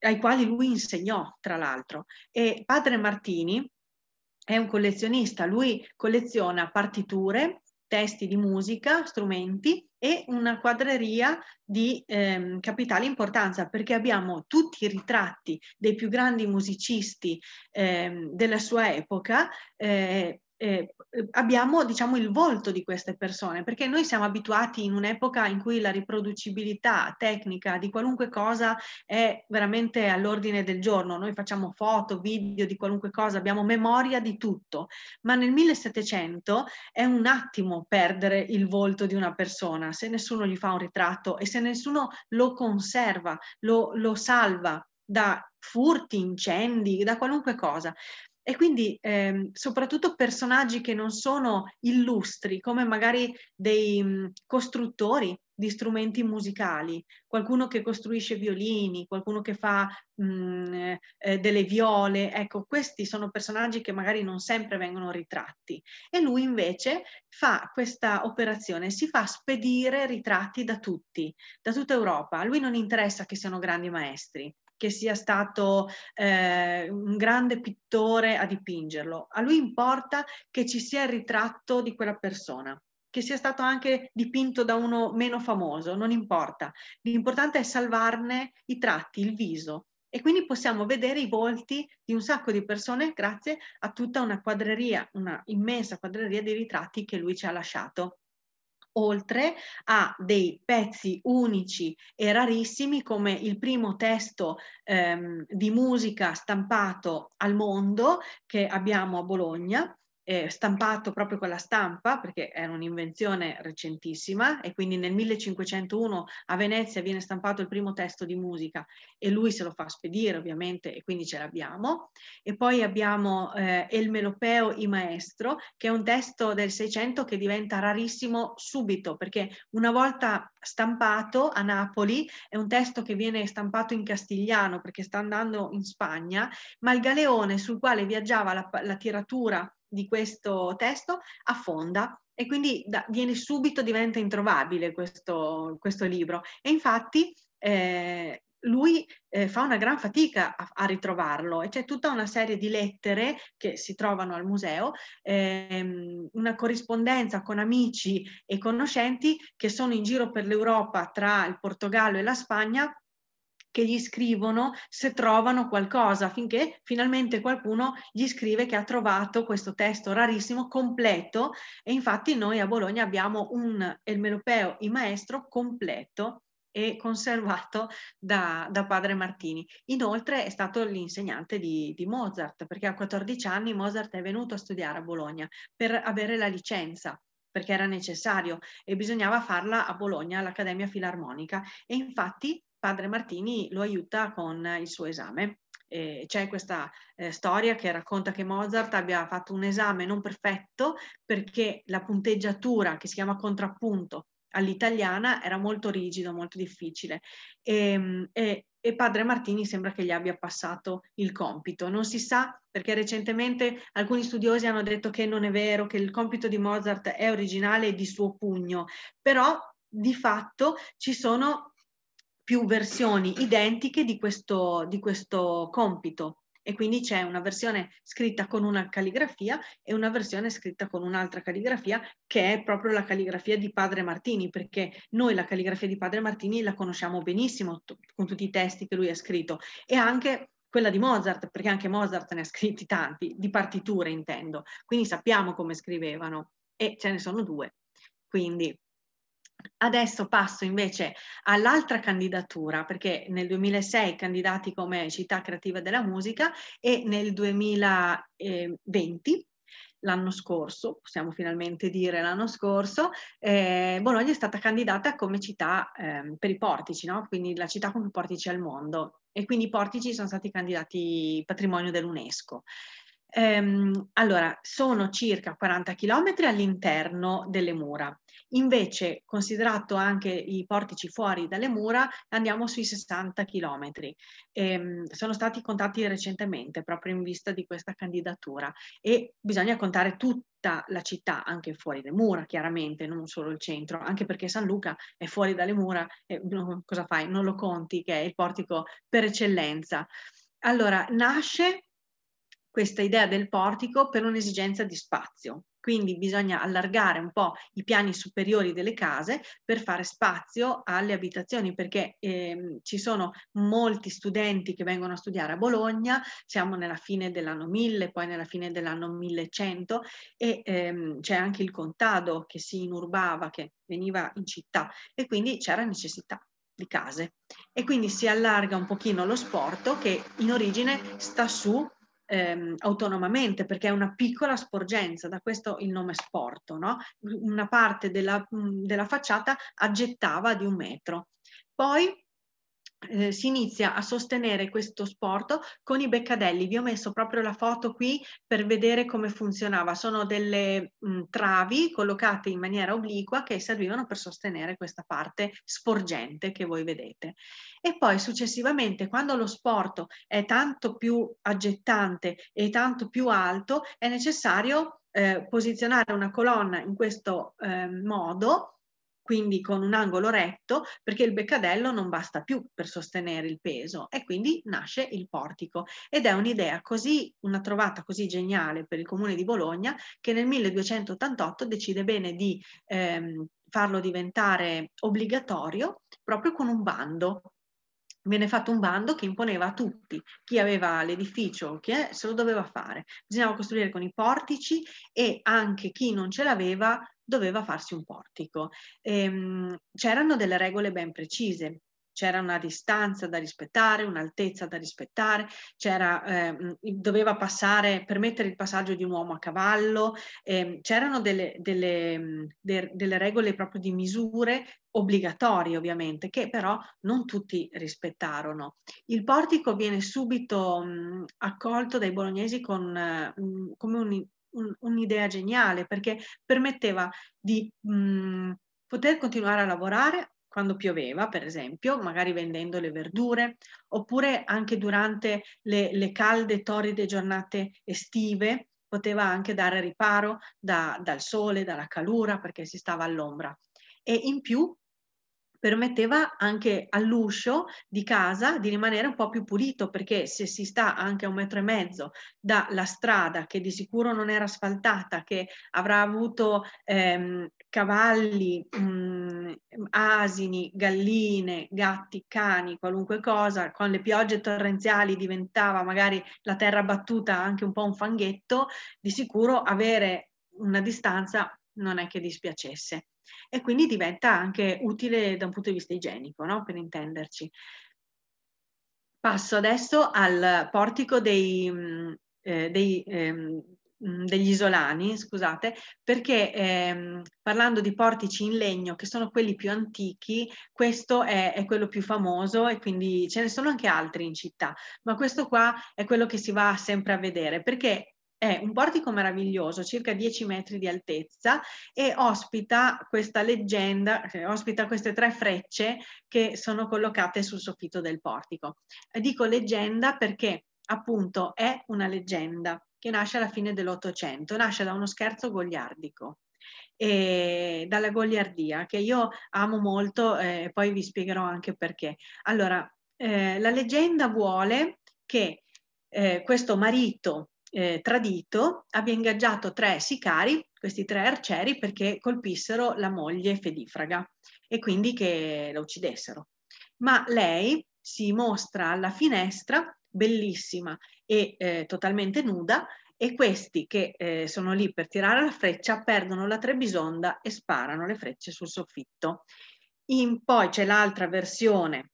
ai quali lui insegnò, tra l'altro. E padre Martini, è un collezionista, lui colleziona partiture testi di musica, strumenti e una quadreria di ehm, capitale importanza perché abbiamo tutti i ritratti dei più grandi musicisti ehm, della sua epoca eh, eh, eh, abbiamo diciamo il volto di queste persone perché noi siamo abituati in un'epoca in cui la riproducibilità tecnica di qualunque cosa è veramente all'ordine del giorno noi facciamo foto video di qualunque cosa abbiamo memoria di tutto ma nel 1700 è un attimo perdere il volto di una persona se nessuno gli fa un ritratto e se nessuno lo conserva lo, lo salva da furti, incendi, da qualunque cosa. E quindi ehm, soprattutto personaggi che non sono illustri, come magari dei mh, mhmm, costruttori di strumenti musicali, qualcuno che costruisce violini, qualcuno che fa mh, mhmm, eh, eh, delle viole, ecco, questi sono personaggi che magari non sempre vengono ritratti. E lui invece fa questa operazione, si fa spedire ritratti da tutti, da tutta Europa. A lui non interessa che siano grandi maestri, che sia stato eh, un grande pittore a dipingerlo, a lui importa che ci sia il ritratto di quella persona che sia stato anche dipinto da uno meno famoso, non importa. L'importante è salvarne i tratti, il viso. E quindi possiamo vedere i volti di un sacco di persone grazie a tutta una quadreria, una immensa quadreria di ritratti che lui ci ha lasciato oltre a dei pezzi unici e rarissimi come il primo testo ehm, di musica stampato al mondo che abbiamo a Bologna eh, stampato proprio con la stampa, perché era un'invenzione recentissima, e quindi nel 1501 a Venezia viene stampato il primo testo di musica e lui se lo fa spedire ovviamente e quindi ce l'abbiamo. E poi abbiamo eh, El Melopeo y Maestro, che è un testo del 600 che diventa rarissimo subito, perché una volta stampato a Napoli è un testo che viene stampato in castigliano perché sta andando in Spagna, ma il galeone sul quale viaggiava la, la tiratura di questo testo affonda e quindi da, viene subito, diventa introvabile questo, questo libro. E infatti eh, lui eh, fa una gran fatica a, a, ritrovarlo e c'è tutta una serie di lettere che si trovano al museo, ehm, una corrispondenza con amici e conoscenti che sono in giro per l'Europa tra il Portogallo e la Spagna che gli scrivono se trovano qualcosa, finché finalmente qualcuno gli scrive che ha trovato questo testo rarissimo, completo, e infatti noi a Bologna abbiamo un Elmelopeo, in maestro, completo e conservato da, da, padre Martini. Inoltre è stato l'insegnante di, di, Mozart, perché a 14 anni Mozart è venuto a studiare a Bologna per avere la licenza perché era necessario e bisognava farla a Bologna all'Accademia Filarmonica e infatti padre Martini lo aiuta con il suo esame. Eh, c'è questa eh, storia che racconta che Mozart abbia fatto un esame non perfetto perché la punteggiatura che si chiama contrappunto all'italiana era molto rigida, molto difficile e, ehm, e, e, padre Martini sembra che gli abbia passato il compito. Non si sa perché recentemente alcuni studiosi hanno detto che non è vero, che il compito di Mozart è originale e di suo pugno, però di fatto ci sono più versioni identiche di questo, di questo compito e quindi c'è una versione scritta con una calligrafia e una versione scritta con un'altra calligrafia che è proprio la calligrafia di Padre Martini, perché noi la calligrafia di Padre Martini la conosciamo benissimo t- con tutti i testi che lui ha scritto e anche quella di Mozart, perché anche Mozart ne ha scritti tanti, di partiture intendo, quindi sappiamo come scrivevano e ce ne sono due. Quindi Adesso passo invece all'altra candidatura, perché nel 2006 candidati come città creativa della musica e nel 2020 l'anno scorso, possiamo finalmente dire l'anno scorso, eh, Bologna è stata candidata come città eh, per i portici, no? quindi la città con più portici al mondo e quindi i portici sono stati candidati patrimonio dell'UNESCO. Ehm, allora, sono circa 40 chilometri all'interno delle mura. Invece, considerato anche i portici fuori dalle mura, andiamo sui 60 km. E, sono stati contati recentemente, proprio in vista di questa candidatura, e bisogna contare tutta la città, anche fuori le mura, chiaramente, non solo il centro, anche perché San Luca è fuori dalle mura, e, no, cosa fai? Non lo conti, che è il portico per eccellenza. Allora, nasce questa idea del portico per un'esigenza di spazio, quindi bisogna allargare un po' i piani superiori delle case per fare spazio alle abitazioni perché ehm, ci sono molti studenti che vengono a studiare a Bologna, siamo nella fine dell'anno 1000, poi nella fine dell'anno 1100 e ehm, c'è anche il contado che si inurbava, che veniva in città e quindi c'era necessità di case e quindi si allarga un pochino lo sporto che in origine sta su ehm, autonomamente perché è una piccola sporgenza, da questo il nome sporto, no? una parte della, mhmm, della facciata aggettava di un metro. Poi eh, si inizia a sostenere questo sport con i beccadelli. Vi ho messo proprio la foto qui per vedere come funzionava. Sono delle mh, mm, travi collocate in maniera obliqua che servivano per sostenere questa parte sporgente che voi vedete. E poi successivamente, quando lo sport è tanto più aggettante e tanto più alto, è necessario eh, posizionare una colonna in questo eh, modo quindi con un angolo retto, perché il beccadello non basta più per sostenere il peso e quindi nasce il portico. Ed è un'idea così, una trovata così geniale per il comune di Bologna che nel 1288 decide bene di ehm, farlo diventare obbligatorio proprio con un bando venne fatto un bando che imponeva a tutti, chi aveva l'edificio, chi è, se lo doveva fare. Bisognava costruire con i portici e anche chi non ce l'aveva doveva farsi un portico. Ehm, c'erano delle regole ben precise, c'era una distanza da rispettare, un'altezza da rispettare, eh, doveva passare, permettere il passaggio di un uomo a cavallo, eh, c'erano delle, delle, mm, de, delle, regole proprio di misure obbligatorie ovviamente, che però non tutti rispettarono. Il portico viene subito mh, mm, accolto dai bolognesi con, mh, eh, come un, un'idea geniale perché permetteva di mh, mm, poter continuare a lavorare quando pioveva, per esempio, magari vendendo le verdure, oppure anche durante le, le calde, torride giornate estive, poteva anche dare riparo da, dal sole, dalla calura, perché si stava all'ombra. E in più permetteva anche all'uscio di casa di rimanere un po' più pulito perché se si sta anche a un metro e mezzo dalla strada che di sicuro non era asfaltata, che avrà avuto ehm, cavalli, mh, mm, asini, galline, gatti, cani, qualunque cosa, con le piogge torrenziali diventava magari la terra battuta anche un po' un fanghetto, di sicuro avere una distanza non è che dispiacesse. E quindi diventa anche utile da un punto di vista igienico, no? per intenderci. Passo adesso al portico dei, mm, eh, dei, eh, degli isolani, scusate, perché eh, parlando di portici in legno, che sono quelli più antichi, questo è, è, quello più famoso e quindi ce ne sono anche altri in città, ma questo qua è quello che si va sempre a vedere, perché è un portico meraviglioso, circa 10 metri di altezza e ospita questa leggenda, eh, ospita queste tre frecce che sono collocate sul soffitto del portico. Dico leggenda perché appunto è una leggenda che nasce alla fine dell'Ottocento, nasce da uno scherzo goliardico e dalla goliardia, che io amo molto eh, e eh, poi vi spiegherò anche perché. Allora, eh, la leggenda vuole che eh, questo marito eh, tradito, abbia ingaggiato tre sicari, questi tre arcieri, perché colpissero la moglie Fedifraga e quindi che la uccidessero. Ma lei si mostra alla finestra, bellissima e eh, totalmente nuda, e questi che eh, sono lì per tirare la freccia perdono la trebisonda e sparano le frecce sul soffitto. In, poi c'è l'altra versione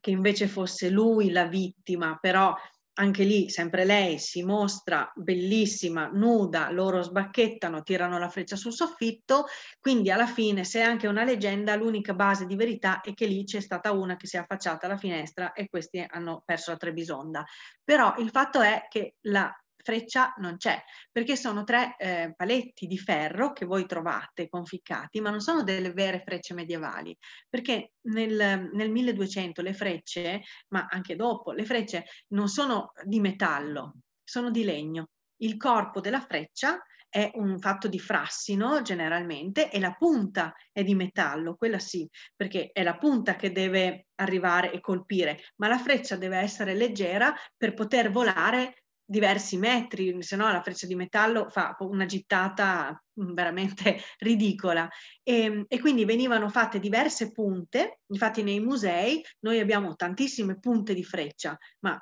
che invece fosse lui la vittima, però anche lì sempre lei si mostra bellissima, nuda, loro sbacchettano, tirano la freccia sul soffitto, quindi alla fine se è anche una leggenda l'unica base di verità è che lì c'è stata una che si è affacciata alla finestra e questi hanno perso la Trebisonda. Però il fatto è che la freccia non c'è, perché sono tre eh, paletti di ferro che voi trovate conficcati, ma non sono delle vere frecce medievali, perché nel, nel 1200 le frecce, ma anche dopo, le frecce non sono di metallo, sono di legno. Il corpo della freccia è un fatto di frassino generalmente e la punta è di metallo, quella sì, perché è la punta che deve arrivare e colpire, ma la freccia deve essere leggera per poter volare diversi metri, se no la freccia di metallo fa una gittata mm, veramente ridicola. E, ehm, e, quindi venivano fatte diverse punte, infatti nei musei noi abbiamo tantissime punte di freccia, ma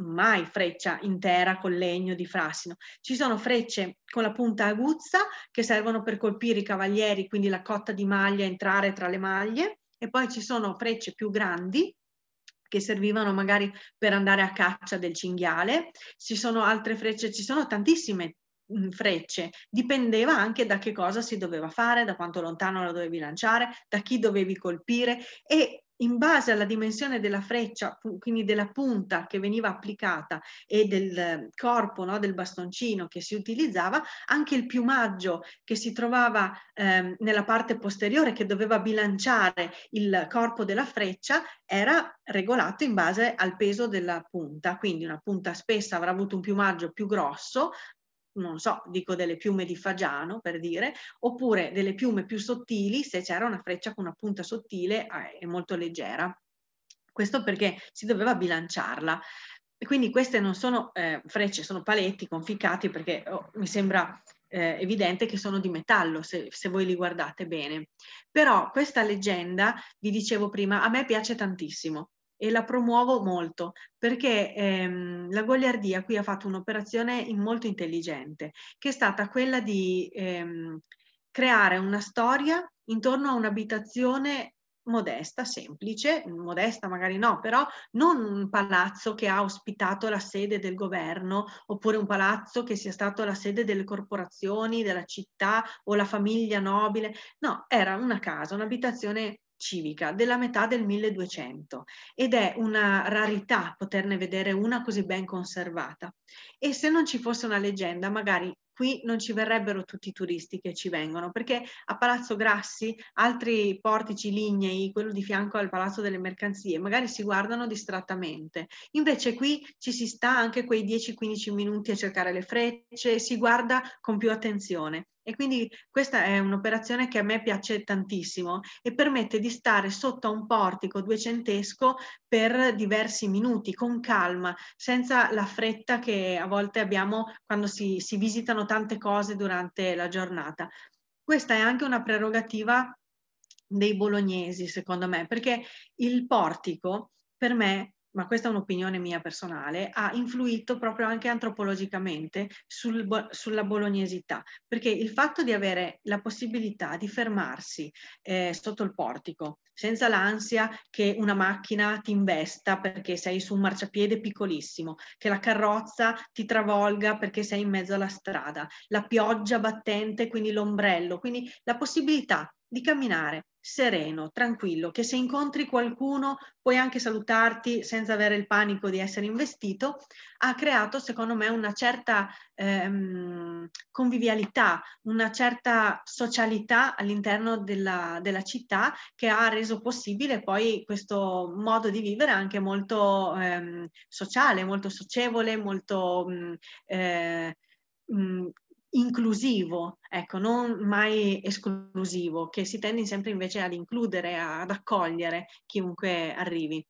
mai freccia intera con legno di frassino. Ci sono frecce con la punta aguzza che servono per colpire i cavalieri, quindi la cotta di maglia, entrare tra le maglie, e poi ci sono frecce più grandi che servivano magari per andare a caccia del cinghiale, ci sono altre frecce, ci sono tantissime mm, frecce, dipendeva anche da che cosa si doveva fare, da quanto lontano la dovevi lanciare, da chi dovevi colpire e in base alla dimensione della freccia, quindi della punta che veniva applicata e del ehm, corpo no, del bastoncino che si utilizzava, anche il piumaggio che si trovava ehm, nella parte posteriore che doveva bilanciare il corpo della freccia era regolato in base al peso della punta, quindi una punta spessa avrà avuto un piumaggio più grosso non so, dico delle piume di fagiano per dire, oppure delle piume più sottili se c'era una freccia con una punta sottile e eh, molto leggera. Questo perché si doveva bilanciarla. quindi queste non sono eh, frecce, sono paletti conficcati perché oh, mi sembra eh, evidente che sono di metallo se, se, voi li guardate bene. Però questa leggenda, vi dicevo prima, a me piace tantissimo e la promuovo molto perché ehm, la goliardia qui ha fatto un'operazione molto intelligente che è stata quella di ehm, creare una storia intorno a un'abitazione modesta, semplice, modesta magari no, però non un palazzo che ha ospitato la sede del governo oppure un palazzo che sia stato la sede delle corporazioni, della città o la famiglia nobile, no, era una casa, un'abitazione civica della metà del 1200 ed è una rarità poterne vedere una così ben conservata. E se non ci fosse una leggenda, magari qui non ci verrebbero tutti i turisti che ci vengono, perché a Palazzo Grassi, altri portici lignei, quello di fianco al Palazzo delle Mercanzie, magari si guardano distrattamente. Invece qui ci si sta anche quei 10-15 minuti a cercare le frecce, si guarda con più attenzione. E quindi questa è un'operazione che a me piace tantissimo e permette di stare sotto a un portico duecentesco per diversi minuti, con calma, senza la fretta che a volte abbiamo quando si, si visitano tante cose durante la giornata. Questa è anche una prerogativa dei bolognesi, secondo me, perché il portico per me ma questa è un'opinione mia personale, ha influito proprio anche antropologicamente sul, sulla bolognesità, perché il fatto di avere la possibilità di fermarsi eh, sotto il portico, senza l'ansia che una macchina ti investa perché sei su un marciapiede piccolissimo, che la carrozza ti travolga perché sei in mezzo alla strada, la pioggia battente, quindi l'ombrello, quindi la possibilità di camminare sereno, tranquillo, che se incontri qualcuno puoi anche salutarti senza avere il panico di essere investito, ha creato secondo me una certa ehm, convivialità, una certa socialità all'interno della, della, città che ha reso possibile poi questo modo di vivere anche molto ehm, sociale, molto socievole, molto... Mh, mm, eh, mm, inclusivo, ecco, non mai esclusivo, che si tende sempre invece ad includere, ad accogliere chiunque arrivi.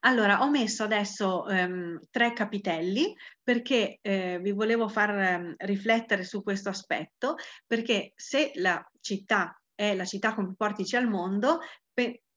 Allora, ho messo adesso ehm, tre capitelli perché eh, vi volevo far ehm, riflettere su questo aspetto, perché se la città è la città con più portici al mondo,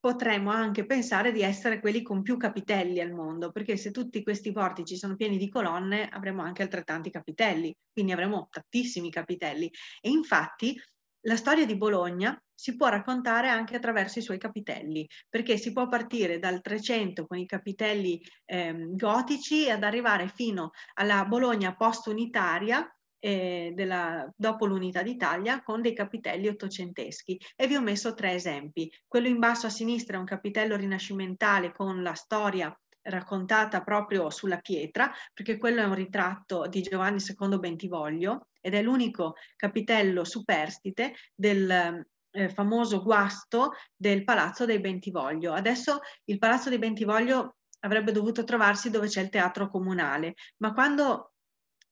potremmo anche pensare di essere quelli con più capitelli al mondo, perché se tutti questi portici sono pieni di colonne avremo anche altrettanti capitelli, quindi avremo tantissimi capitelli. E infatti la storia di Bologna si può raccontare anche attraverso i suoi capitelli, perché si può partire dal 300 con i capitelli ehm, gotici ad arrivare fino alla Bologna post-unitaria, eh, della, dopo l'unità d'Italia con dei capitelli ottocenteschi e vi ho messo tre esempi. Quello in basso a sinistra è un capitello rinascimentale con la storia raccontata proprio sulla pietra, perché quello è un ritratto di Giovanni II Bentivoglio ed è l'unico capitello superstite del, eh, famoso guasto del Palazzo dei Bentivoglio. Adesso il Palazzo dei Bentivoglio avrebbe dovuto trovarsi dove c'è il teatro comunale, ma quando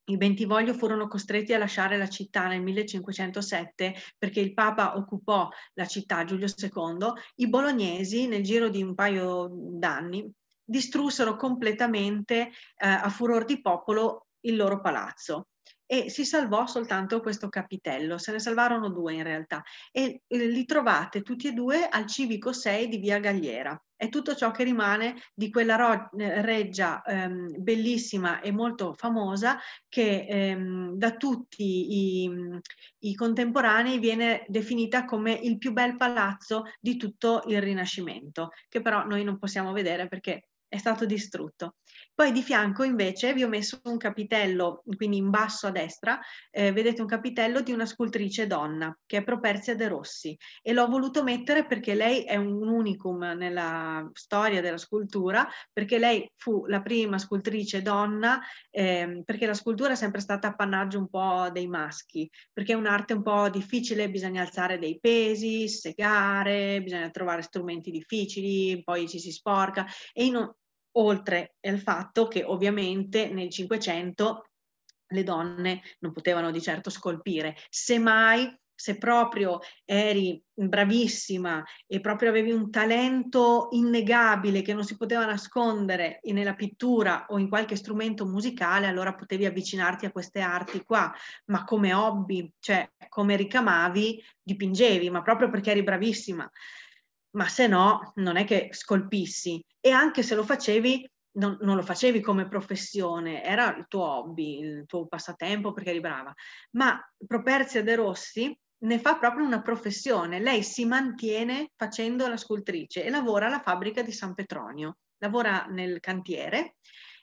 i Bentivoglio furono costretti a lasciare la città nel 1507 perché il Papa occupò la città Giulio II. I bolognesi, nel giro di un paio d'anni, distrussero completamente eh, a furor di popolo il loro palazzo e si salvò soltanto questo capitello, se ne salvarono due in realtà e li trovate tutti e due al civico 6 di via Gagliera. È tutto ciò che rimane di quella ro- eh, reggia ehm, bellissima e molto famosa che ehm, da tutti i, i contemporanei viene definita come il più bel palazzo di tutto il Rinascimento, che però noi non possiamo vedere perché è stato distrutto. Poi di fianco invece vi ho messo un capitello, quindi in basso a destra, eh, vedete un capitello di una scultrice donna che è Properzia De Rossi e l'ho voluto mettere perché lei è un unicum nella storia della scultura, perché lei fu la prima scultrice donna, eh, perché la scultura è sempre stata appannaggio un po' dei maschi, perché è un'arte un po' difficile, bisogna alzare dei pesi, segare, bisogna trovare strumenti difficili, poi ci si sporca e in, oltre al fatto che ovviamente nel Cinquecento le donne non potevano di certo scolpire, semmai se proprio eri bravissima e proprio avevi un talento innegabile che non si poteva nascondere nella pittura o in qualche strumento musicale, allora potevi avvicinarti a queste arti qua, ma come hobby, cioè come ricamavi, dipingevi, ma proprio perché eri bravissima ma se no non è che scolpissi e anche se lo facevi non, non, lo facevi come professione, era il tuo hobby, il tuo passatempo perché eri brava, ma Properzia De Rossi ne fa proprio una professione, lei si mantiene facendo la scultrice e lavora alla fabbrica di San Petronio, lavora nel cantiere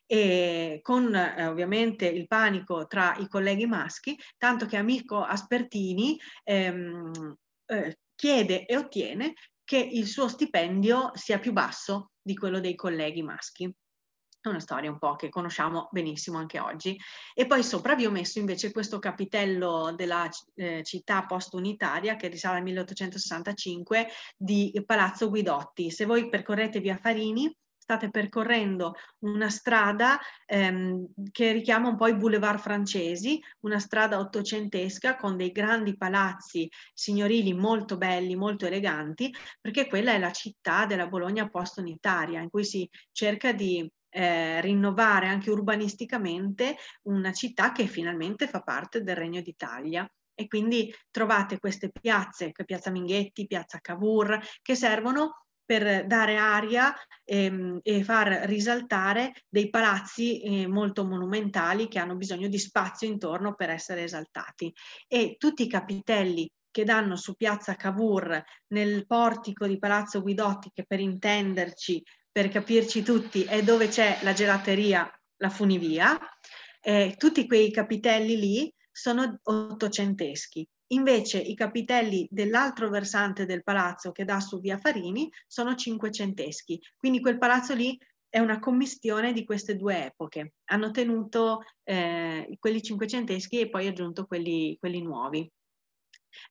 e con eh, ovviamente il panico tra i colleghi maschi, tanto che amico Aspertini ehm, eh, chiede e ottiene che il suo stipendio sia più basso di quello dei colleghi maschi. È una storia un po' che conosciamo benissimo anche oggi. E poi sopra vi ho messo invece questo capitello della eh, città post-unitaria che risale al 1865 di Palazzo Guidotti. Se voi percorrete via Farini, state percorrendo una strada ehm, che richiama un po' i boulevard francesi, una strada ottocentesca con dei grandi palazzi signorili molto belli, molto eleganti, perché quella è la città della Bologna post-unitaria, in cui si cerca di eh, rinnovare anche urbanisticamente una città che finalmente fa parte del Regno d'Italia e quindi trovate queste piazze, Piazza Minghetti, Piazza Cavour, che servono per dare aria ehm, e far risaltare dei palazzi eh, molto monumentali che hanno bisogno di spazio intorno per essere esaltati. E tutti i capitelli che danno su piazza Cavour nel portico di Palazzo Guidotti, che per intenderci, per capirci tutti, è dove c'è la gelateria, la funivia, eh, tutti quei capitelli lì sono ottocenteschi Invece i capitelli dell'altro versante del palazzo che dà su via Farini sono cinquecenteschi, quindi quel palazzo lì è una commistione di queste due epoche. Hanno tenuto eh, quelli cinquecenteschi e poi aggiunto quelli, quelli nuovi.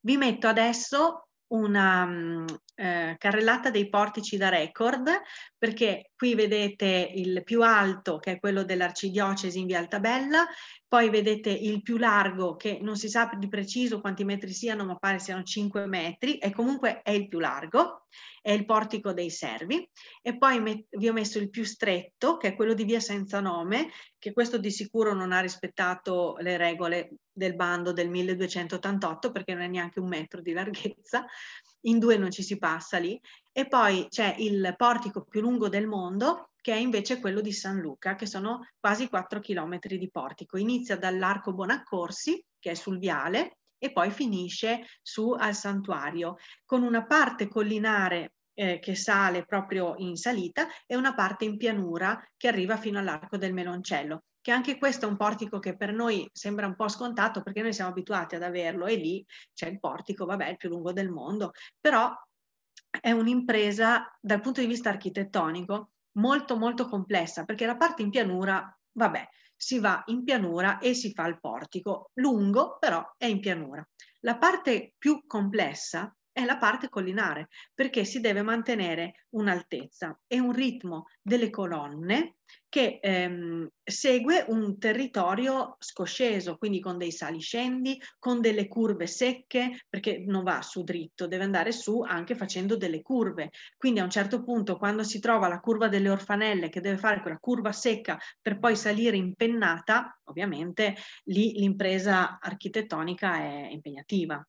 Vi metto adesso una, mm, eh, carrellata dei portici da record, perché qui vedete il più alto che è quello dell'arcidiocesi in via Altabella, poi vedete il più largo che non si sa di preciso quanti metri siano, ma pare siano 5 metri e comunque è il più largo, è il portico dei servi e poi vi ho messo il più stretto che è quello di via senza nome, che questo di sicuro non ha rispettato le regole del bando del 1288 perché non è neanche un metro di larghezza in due non ci si passa lì. E poi c'è il portico più lungo del mondo, che è invece quello di San Luca, che sono quasi 4 km di portico. Inizia dall'arco Bonaccorsi, che è sul viale, e poi finisce su al santuario, con una parte collinare eh, che sale proprio in salita e una parte in pianura che arriva fino all'arco del Meloncello che anche questo è un portico che per noi sembra un po' scontato perché noi siamo abituati ad averlo e lì c'è il portico, vabbè, il più lungo del mondo, però è un'impresa dal punto di vista architettonico molto molto complessa perché la parte in pianura, vabbè, si va in pianura e si fa il portico, lungo però è in pianura. La parte più complessa è la parte collinare perché si deve mantenere un'altezza e un ritmo delle colonne che ehm, segue un territorio scosceso, quindi con dei saliscendi, con delle curve secche, perché non va su dritto, deve andare su anche facendo delle curve. Quindi a un certo punto, quando si trova la curva delle orfanelle, che deve fare quella curva secca per poi salire impennata, ovviamente lì l'impresa architettonica è impegnativa.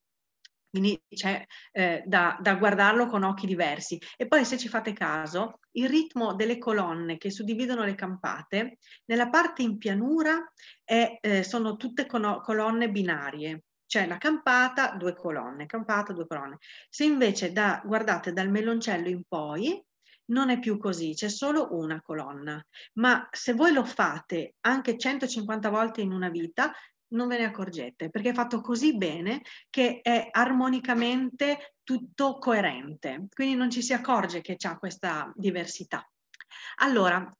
Quindi c'è cioè, eh, da, da, guardarlo con occhi diversi. E poi se ci fate caso, il ritmo delle colonne che suddividono le campate, nella parte in pianura è, eh, sono tutte colonne binarie, cioè la campata, due colonne, campata, due colonne. Se invece da, guardate dal meloncello in poi, non è più così, c'è solo una colonna. Ma se voi lo fate anche 150 volte in una vita, non ve ne accorgete perché è fatto così bene che è armonicamente tutto coerente, quindi non ci si accorge che c'è questa diversità. Allora,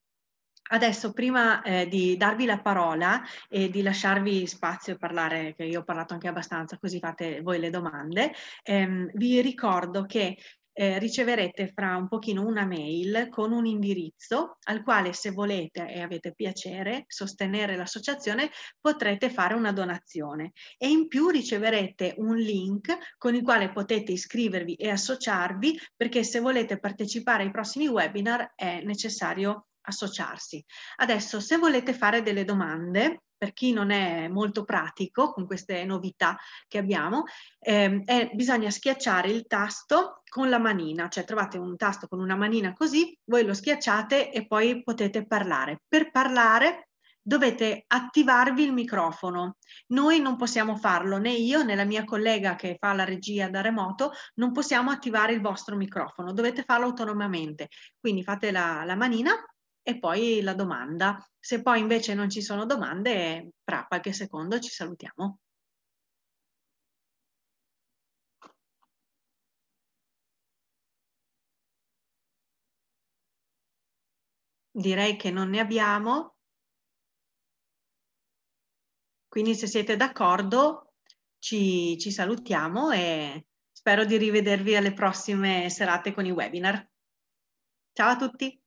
Adesso, prima eh, di darvi la parola e di lasciarvi spazio e parlare, che io ho parlato anche abbastanza, così fate voi le domande, ehm, vi ricordo che eh, riceverete fra un pochino una mail con un indirizzo al quale se volete e avete piacere sostenere l'associazione potrete fare una donazione e in più riceverete un link con il quale potete iscrivervi e associarvi perché se volete partecipare ai prossimi webinar è necessario associarsi. Adesso se volete fare delle domande per chi non è molto pratico con queste novità che abbiamo, eh, è, bisogna schiacciare il tasto con la manina, cioè trovate un tasto con una manina così, voi lo schiacciate e poi potete parlare. Per parlare dovete attivarvi il microfono. Noi non possiamo farlo, né io né la mia collega che fa la regia da remoto, non possiamo attivare il vostro microfono, dovete farlo autonomamente. Quindi fate la, la manina e poi la domanda se poi invece non ci sono domande, tra qualche secondo ci salutiamo. Direi che non ne abbiamo. Quindi se siete d'accordo ci, ci salutiamo e spero di rivedervi alle prossime serate con i webinar. Ciao a tutti!